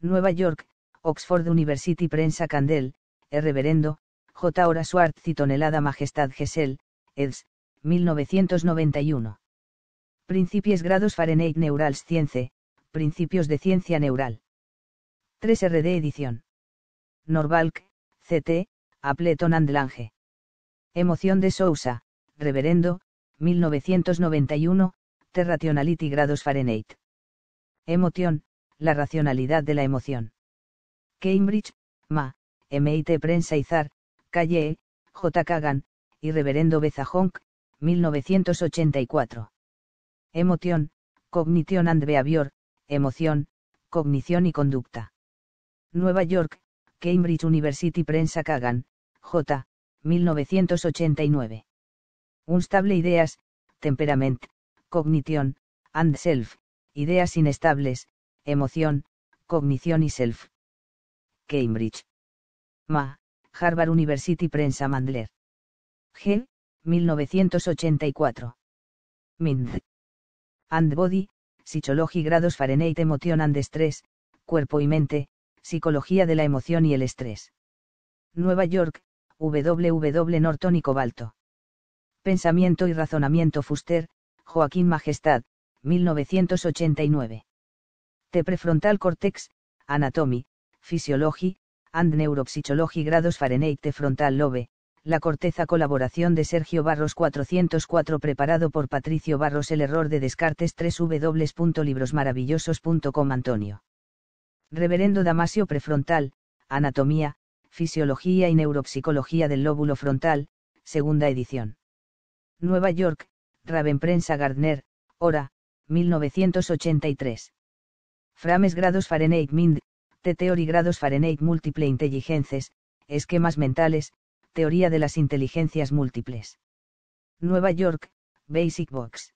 Nueva York, Oxford University Prensa Candel, el Reverendo, J. Hora Schwartz y Tonelada Majestad Gesell, eds. 1991. Principies grados Fahrenheit Neurals ciencia Principios de Ciencia Neural. 3 RD edición. Norvalk, CT, Appleton and Lange. Emoción de Sousa, Reverendo, 1991, The Rationality grados Fahrenheit. Emoción, la racionalidad de la emoción. Cambridge, Ma, MIT Prensa Izar, Calle e, J. Kagan, y Reverendo Bezajonk, 1984. Emoción, Cognition and Behavior, Emoción, Cognición y Conducta. Nueva York, Cambridge University Prensa Kagan, J. 1989. Unstable ideas, temperament, cognition, and self, ideas inestables, emoción, cognición y self. Cambridge. Ma, Harvard University Prensa Mandler. G. 1984. Mind. And Body, Psychology grados Fahrenheit Emotion and estrés, Cuerpo y Mente, Psicología de la Emoción y el Estrés. Nueva York, W. Norton y Cobalto. Pensamiento y Razonamiento Fuster, Joaquín Majestad, 1989. T. Prefrontal Cortex, Anatomy, fisiología and neuropsicología grados Fahrenheit T. Frontal Lobe, La Corteza Colaboración de Sergio Barros 404 preparado por Patricio Barros El Error de Descartes 3 wlibrosmaravillososcom Antonio. Reverendo Damasio Prefrontal, Anatomía, Fisiología y Neuropsicología del Lóbulo Frontal, segunda edición. Nueva York, Raven Prensa Gardner, Hora, 1983. Frames grados Fahrenheit MIND, T Theory grados Fahrenheit Múltiple Inteligences, Esquemas Mentales, Teoría de las Inteligencias Múltiples. Nueva York, Basic Box.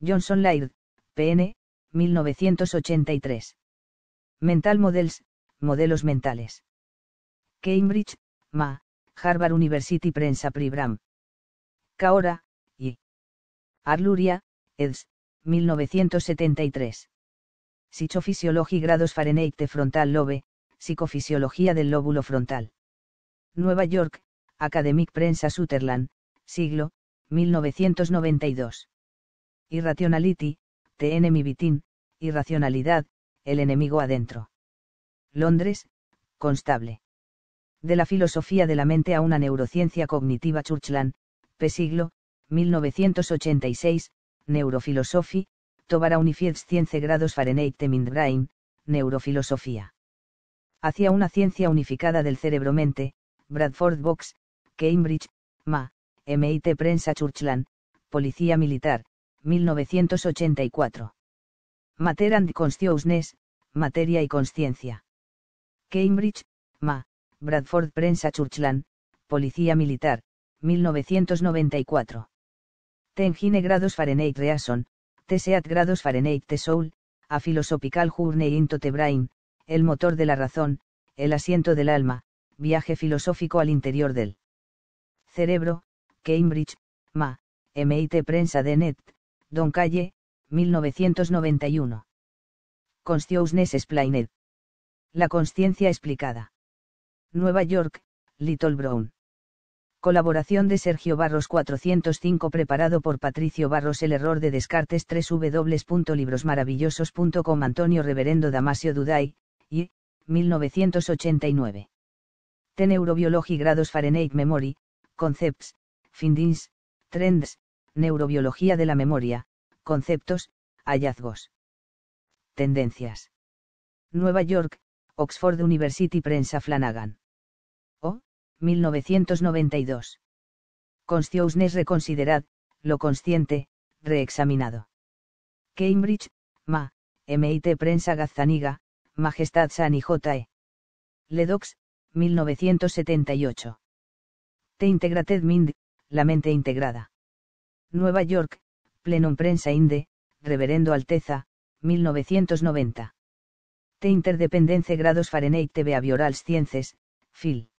Johnson Laird, PN, 1983. Mental Models, Modelos Mentales. Cambridge, MA, Harvard University Prensa Pribram. Kaora, y Arluria, eds. 1973. grados Fahrenheit de frontal lobe, psicofisiología del lóbulo frontal. Nueva York, Academic Prensa Sutherland, siglo, 1992. Irrationality, T. Irracionalidad, el enemigo adentro. Londres, Constable. De la filosofía de la mente a una neurociencia cognitiva Churchland, Siglo, 1986, Neurofilosophie, Tobara Unifieds 100 grados Fahrenheit Mindbrain, Neurofilosofía. Hacia una ciencia unificada del cerebro-mente, Bradford Box, Cambridge, MA, MIT Prensa Churchland, Policía Militar, 1984. Mater and Consciousness, Materia y Consciencia. Cambridge, MA, Bradford Prensa Churchland, Policía Militar, 1994. Tengine grados Fahrenheit Reason, Teseat grados Fahrenheit The soul a Philosophical Journey into the Brain, el motor de la razón, el asiento del alma, viaje filosófico al interior del cerebro, Cambridge, MA, MIT Prensa de Net, Don Calle, 1991. Consciousness Explained. La conciencia explicada. Nueva York, Little Brown. Colaboración de Sergio Barros 405 preparado por Patricio Barros El error de Descartes 3 www.librosmaravillosos.com Antonio Reverendo Damasio Duday, y, 1989. Ten Neurobiology Grados Fahrenheit Memory, Concepts, Findings, Trends, Neurobiología de la Memoria, Conceptos, Hallazgos. Tendencias. Nueva York, Oxford University Prensa Flanagan. 1992. Consciousness Reconsiderad, lo consciente, reexaminado. Cambridge, Ma, MIT Prensa Gazzaniga, Majestad San e. y J.E. Ledox, 1978. Te Integrated Mind, La Mente Integrada. Nueva York, Plenum Prensa Inde, Reverendo Alteza, 1990. Te Interdependence Grados Fahrenheit TV Aviorals Sciences, Phil.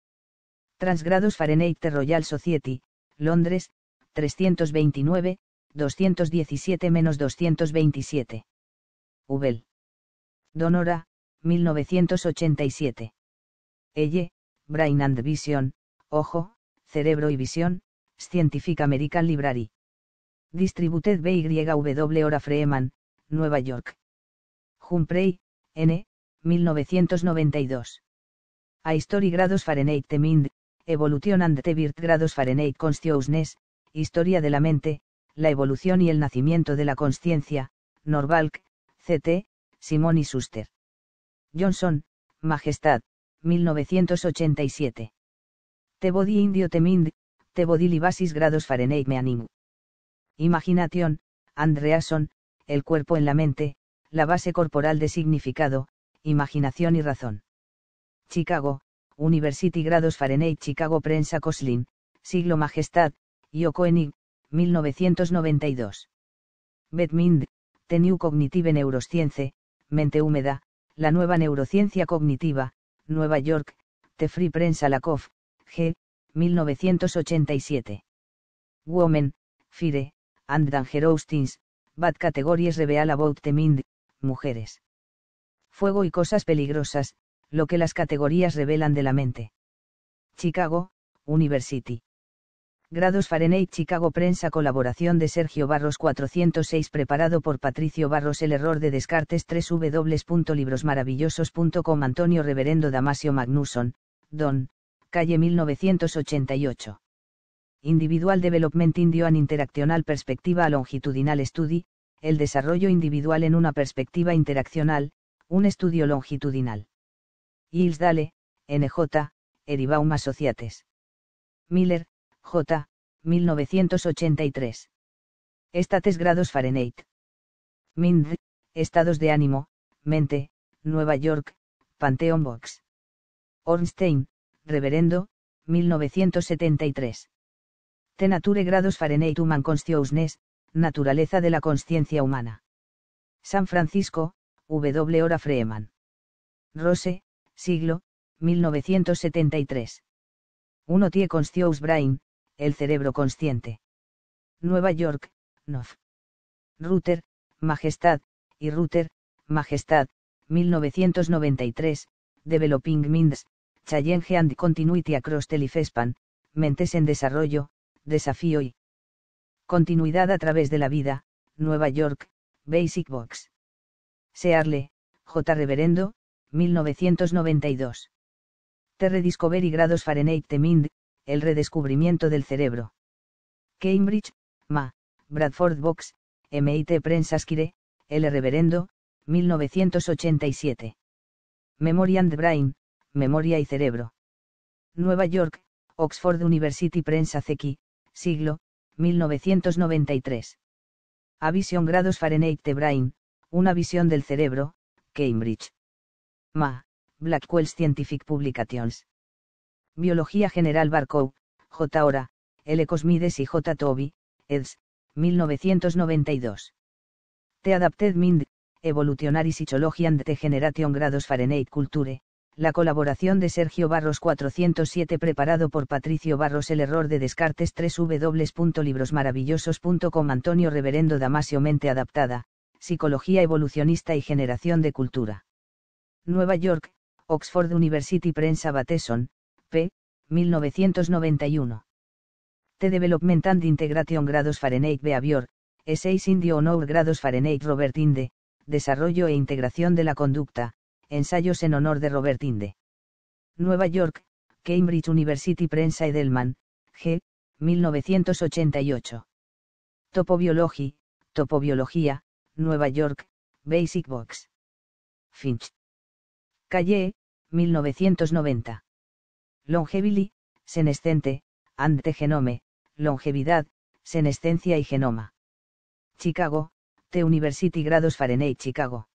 Transgrados Fahrenheit Royal Society, Londres, 329, 217-227. Ubel. Donora, 1987. Elle, Brain and Vision, Ojo, Cerebro y Visión, Scientific American Library. Distributed W Ora Freeman, Nueva York. Humphrey, N., 1992. A History Grados Fahrenheit Mind, Evolution and the Grados Fahrenheit Consciousness, Historia de la mente, la evolución y el nacimiento de la Consciencia, Norvalk, CT, Simón y Suster. Johnson, Majestad, 1987. Te body indio temind, te body libasis grados Fahrenheit me animu. Imaginación, Andreason, el cuerpo en la mente, la base corporal de significado, imaginación y razón. Chicago, University Grados Fahrenheit Chicago Prensa Coslin, Siglo Majestad, yokoenig, 1992. Bedmind, The New Cognitive Neuroscience, Mente Húmeda, La Nueva Neurociencia Cognitiva, Nueva York, The Free Prensa Lakoff, G. 1987. Women, Fire, and Dangerous Things, Bad Categories Reveal About the Mind, Mujeres. Fuego y Cosas Peligrosas, lo que las categorías revelan de la mente. Chicago, University. Grados Fahrenheit Chicago Prensa Colaboración de Sergio Barros 406 Preparado por Patricio Barros El Error de Descartes 3 www.librosmaravillosos.com Antonio Reverendo Damasio Magnusson, Don, calle 1988. Individual Development Indio an Interactional Perspectiva a Longitudinal Study, el desarrollo individual en una perspectiva interaccional, un estudio longitudinal. Yilsdale, NJ, Eribaum Sociates. Miller, J., 1983. Estates grados Fahrenheit. Mind, Estados de ánimo, mente, Nueva York, Pantheon Box. Ornstein, Reverendo, 1973. Tenature grados Fahrenheit Human Consciousness, Naturaleza de la Consciencia Humana. San Francisco, W. Hora Freeman. Rose, siglo, 1973. 1 Tie Conscious Brain, el cerebro consciente. Nueva York, NOF. Router, Majestad, y Router, Majestad, 1993, Developing Minds, Challenge and Continuity Across Telefespan, Mentes en Desarrollo, Desafío y Continuidad a través de la vida, Nueva York, Basic Box. Searle, J. Reverendo, 1992. The Grados Fahrenheit de Mind, El redescubrimiento del cerebro. Cambridge, Ma, Bradford Box, MIT Prensaskire, El Reverendo, 1987. Memory and Brain, Memoria y Cerebro. Nueva York, Oxford University Prensa siglo, 1993. A Vision Grados Fahrenheit de Brain, Una visión del cerebro, Cambridge. Ma, Blackwell Scientific Publications. Biología General Barkow, J. Ora, L. Cosmides y J. Toby, eds. 1992. The Adapted Mind, Evolutionary Psychology and Generation Grados Fahrenheit Culture, la colaboración de Sergio Barros 407 preparado por Patricio Barros El error de Descartes 3 www.librosmaravillosos.com Antonio Reverendo Damasio Mente Adaptada, Psicología Evolucionista y Generación de Cultura. Nueva York, Oxford University Prensa Bateson, p. 1991. The Development and Integration Grados Fahrenheit Behavior, Essays in the Honor Grados Fahrenheit Robert Inde, Desarrollo e Integración de la Conducta, Ensayos en Honor de Robert Inde. Nueva York, Cambridge University Prensa Edelman, G. 1988. Topobiology, Topobiología, Nueva York, Basic Box. Finch. Calle, 1990. Longevity, senescente, ante genome, longevidad, senescencia y genoma. Chicago, T. University Grados Fahrenheit Chicago.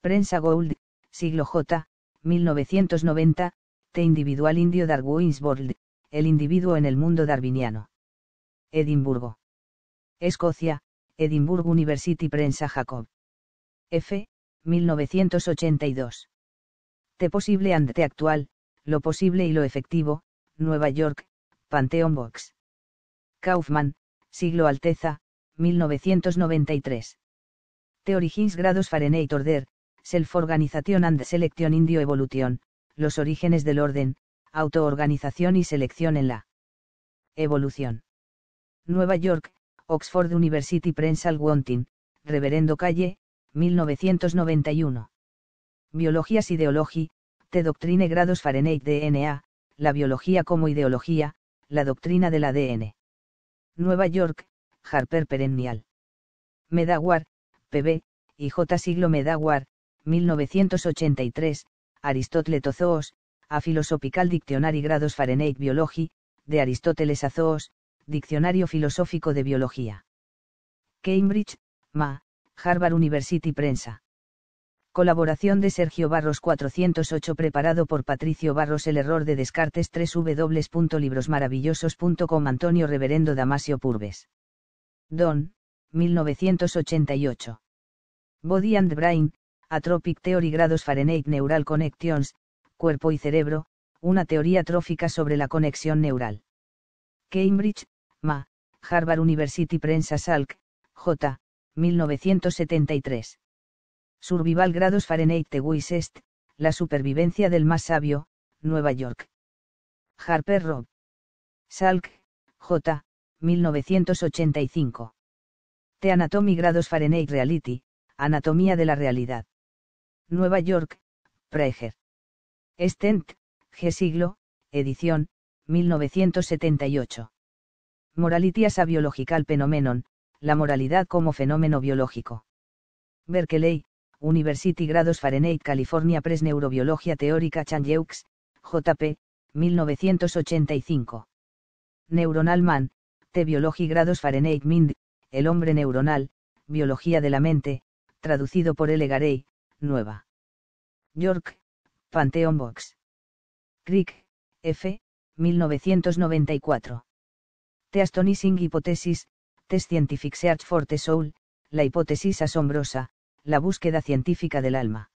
Prensa Gold, siglo J, 1990, T. Individual Indio Darwin's World, el individuo en el mundo darwiniano. Edimburgo. Escocia, Edimburgo University Prensa Jacob. F. 1982. Te posible and te Actual, Lo Posible y Lo Efectivo, Nueva York, Pantheon Box. Kaufman, siglo Alteza, 1993. The Origins Grados Fahrenheit Order, Self-Organization and Selection Indio Evolution, Los Orígenes del Orden, Autoorganización y Selección en la Evolución. Nueva York, Oxford University Press Wanting, Reverendo Calle, 1991. Biologías ideologi, te doctrine grados Fahrenheit DNA, la biología como ideología, la doctrina del ADN. Nueva York, Harper Perennial. Medawar, PB, y J. Siglo Medawar, 1983, Aristóteles Zoos, a Philosophical Dictionary Grados Fahrenheit Biology, de Aristóteles Azoos, Zoos, Diccionario Filosófico de Biología. Cambridge, MA, Harvard University Prensa. Colaboración de Sergio Barros 408 preparado por Patricio Barros El error de Descartes 3 www.librosmaravillosos.com Antonio Reverendo Damasio Purves. Don, 1988. Body and Brain, Atropic Theory Grados Fahrenheit Neural Connections, Cuerpo y Cerebro, una teoría trófica sobre la conexión neural. Cambridge, Ma, Harvard University Prensa Salk, J. 1973. Survival grados Fahrenheit The Wisest, La supervivencia del más sabio, Nueva York. Harper Robb. Salk, J. 1985. The Anatomy grados Fahrenheit Reality, Anatomía de la realidad. Nueva York, Praeger. Stent, G. Siglo, edición, 1978. Morality as a Biological Phenomenon, la moralidad como fenómeno biológico. Berkeley, University Grados Fahrenheit California Press Neurobiología Teórica Chan Yeux, J.P., 1985. Neuronal Man, T. Biology Grados Fahrenheit Mind, El hombre neuronal, Biología de la mente, traducido por L. Garey, Nueva. York, Pantheon Box. Crick, F., 1994. The Astonishing Hypothesis, Test Scientific Search for the Soul, la hipótesis asombrosa, la búsqueda científica del alma.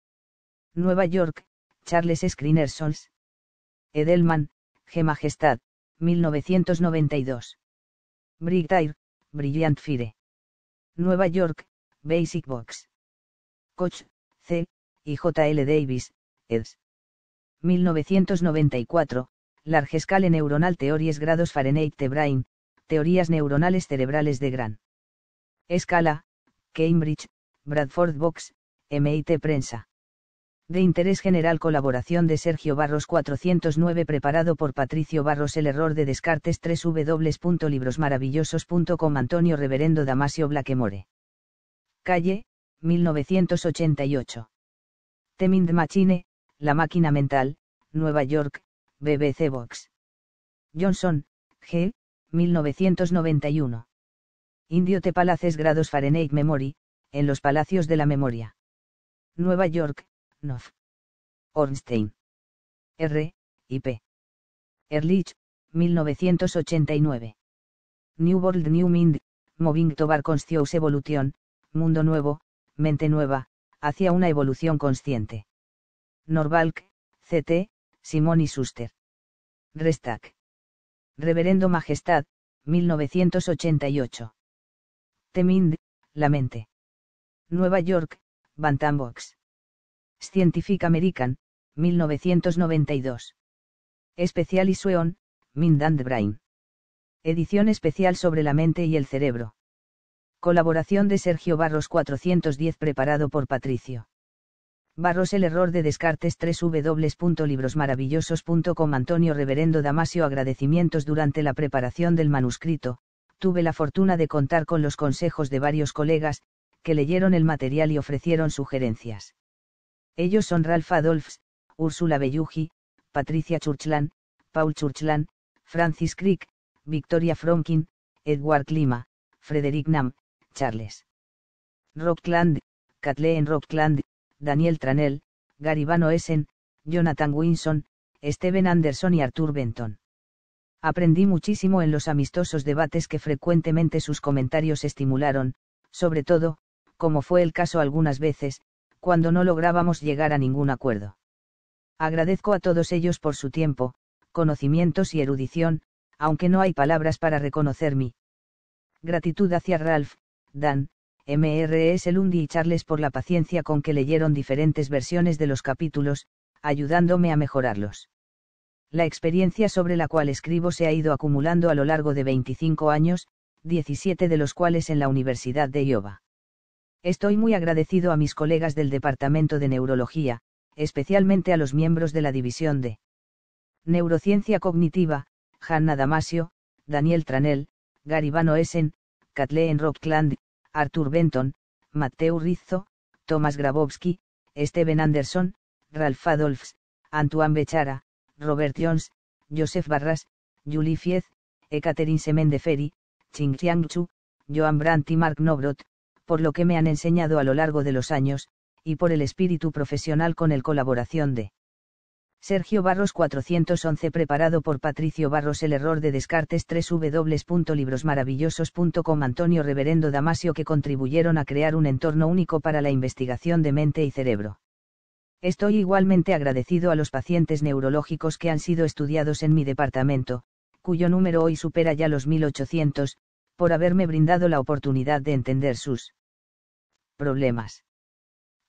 Nueva York, Charles Screener Sons. Edelman, G. Majestad, 1992. Brightire, Brilliant Fire. Nueva York, Basic Box. Koch, C. y J. L. Davis, eds. 1994, Large Scale Neuronal Theories Grados Fahrenheit de Brain, Teorías Neuronales Cerebrales de Gran. Escala, Cambridge, Bradford Box, MIT Prensa. De interés general colaboración de Sergio Barros 409 preparado por Patricio Barros El error de Descartes 3 www.librosmaravillosos.com Antonio Reverendo Damasio Blaquemore. Calle, 1988. Temind Machine, La Máquina Mental, Nueva York, BBC Box. Johnson, G., 1991. Indio Te Palaces Grados Fahrenheit Memory, en los Palacios de la Memoria. Nueva York, Nov. Ornstein. R. y P. Erlich, 1989. New World New Mind, Moving Bar Conscious Evolution, Mundo Nuevo, Mente Nueva, hacia una evolución consciente. Norvalk, CT, Simón y Suster. Restack. Reverendo Majestad, 1988. Temind, La Mente. Nueva York, Bantam Box. Scientific American, 1992. Especial y Mind and Brain. Edición especial sobre la mente y el cerebro. Colaboración de Sergio Barros 410 preparado por Patricio. Barros El error de Descartes 3 www.librosmaravillosos.com Antonio Reverendo Damasio Agradecimientos durante la preparación del manuscrito, tuve la fortuna de contar con los consejos de varios colegas, que leyeron el material y ofrecieron sugerencias. Ellos son Ralph Adolphs, Ursula Bellugi, Patricia Churchland, Paul Churchland, Francis Crick, Victoria Fronkin, Edward Klima, Frederick Nam, Charles. Rockland, Kathleen Rockland, Daniel Tranel, Garibano Essen, Jonathan Winson, Steven Anderson y Arthur Benton. Aprendí muchísimo en los amistosos debates que frecuentemente sus comentarios estimularon, sobre todo, como fue el caso algunas veces, cuando no lográbamos llegar a ningún acuerdo. Agradezco a todos ellos por su tiempo, conocimientos y erudición, aunque no hay palabras para reconocer mi gratitud hacia Ralph, Dan, MRS Lundy y Charles por la paciencia con que leyeron diferentes versiones de los capítulos, ayudándome a mejorarlos. La experiencia sobre la cual escribo se ha ido acumulando a lo largo de 25 años, 17 de los cuales en la Universidad de Iowa. Estoy muy agradecido a mis colegas del Departamento de Neurología, especialmente a los miembros de la División de Neurociencia Cognitiva, Hanna Damasio, Daniel Tranel, Garibano Essen, Kathleen Rockland, Arthur Benton, mateo Rizzo, Thomas Grabowski, Steven Anderson, Ralph Adolfs, Antoine Bechara, Robert Jones, Joseph Barras, Julie Fiez, Ekaterin Semendeferi, Ching Chu, Joan Brandt y Mark Nobrot, por lo que me han enseñado a lo largo de los años, y por el espíritu profesional con el colaboración de Sergio Barros 411 preparado por Patricio Barros El error de Descartes 3 www.librosmaravillosos.com Antonio Reverendo Damasio que contribuyeron a crear un entorno único para la investigación de mente y cerebro. Estoy igualmente agradecido a los pacientes neurológicos que han sido estudiados en mi departamento, cuyo número hoy supera ya los 1800, por haberme brindado la oportunidad de entender sus problemas.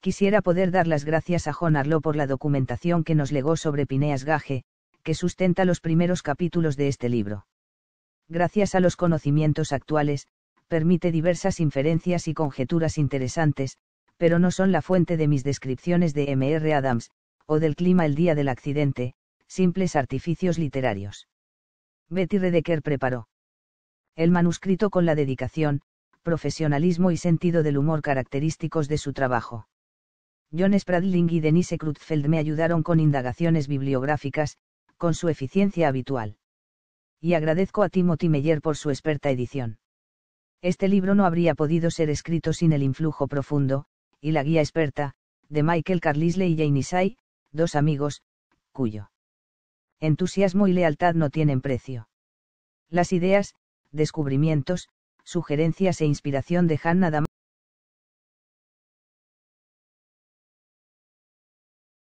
Quisiera poder dar las gracias a John Arlo por la documentación que nos legó sobre Pineas Gage, que sustenta los primeros capítulos de este libro. Gracias a los conocimientos actuales, permite diversas inferencias y conjeturas interesantes, pero no son la fuente de mis descripciones de M.R. Adams, o del clima el día del accidente, simples artificios literarios. Betty Redeker preparó el manuscrito con la dedicación, profesionalismo y sentido del humor característicos de su trabajo. John Spradling y Denise Krutfeld me ayudaron con indagaciones bibliográficas, con su eficiencia habitual. Y agradezco a Timothy Meyer por su experta edición. Este libro no habría podido ser escrito sin el influjo profundo, y la guía experta, de Michael Carlisle y Jane Isai, dos amigos, cuyo entusiasmo y lealtad no tienen precio. Las ideas, descubrimientos, sugerencias e inspiración de Hannah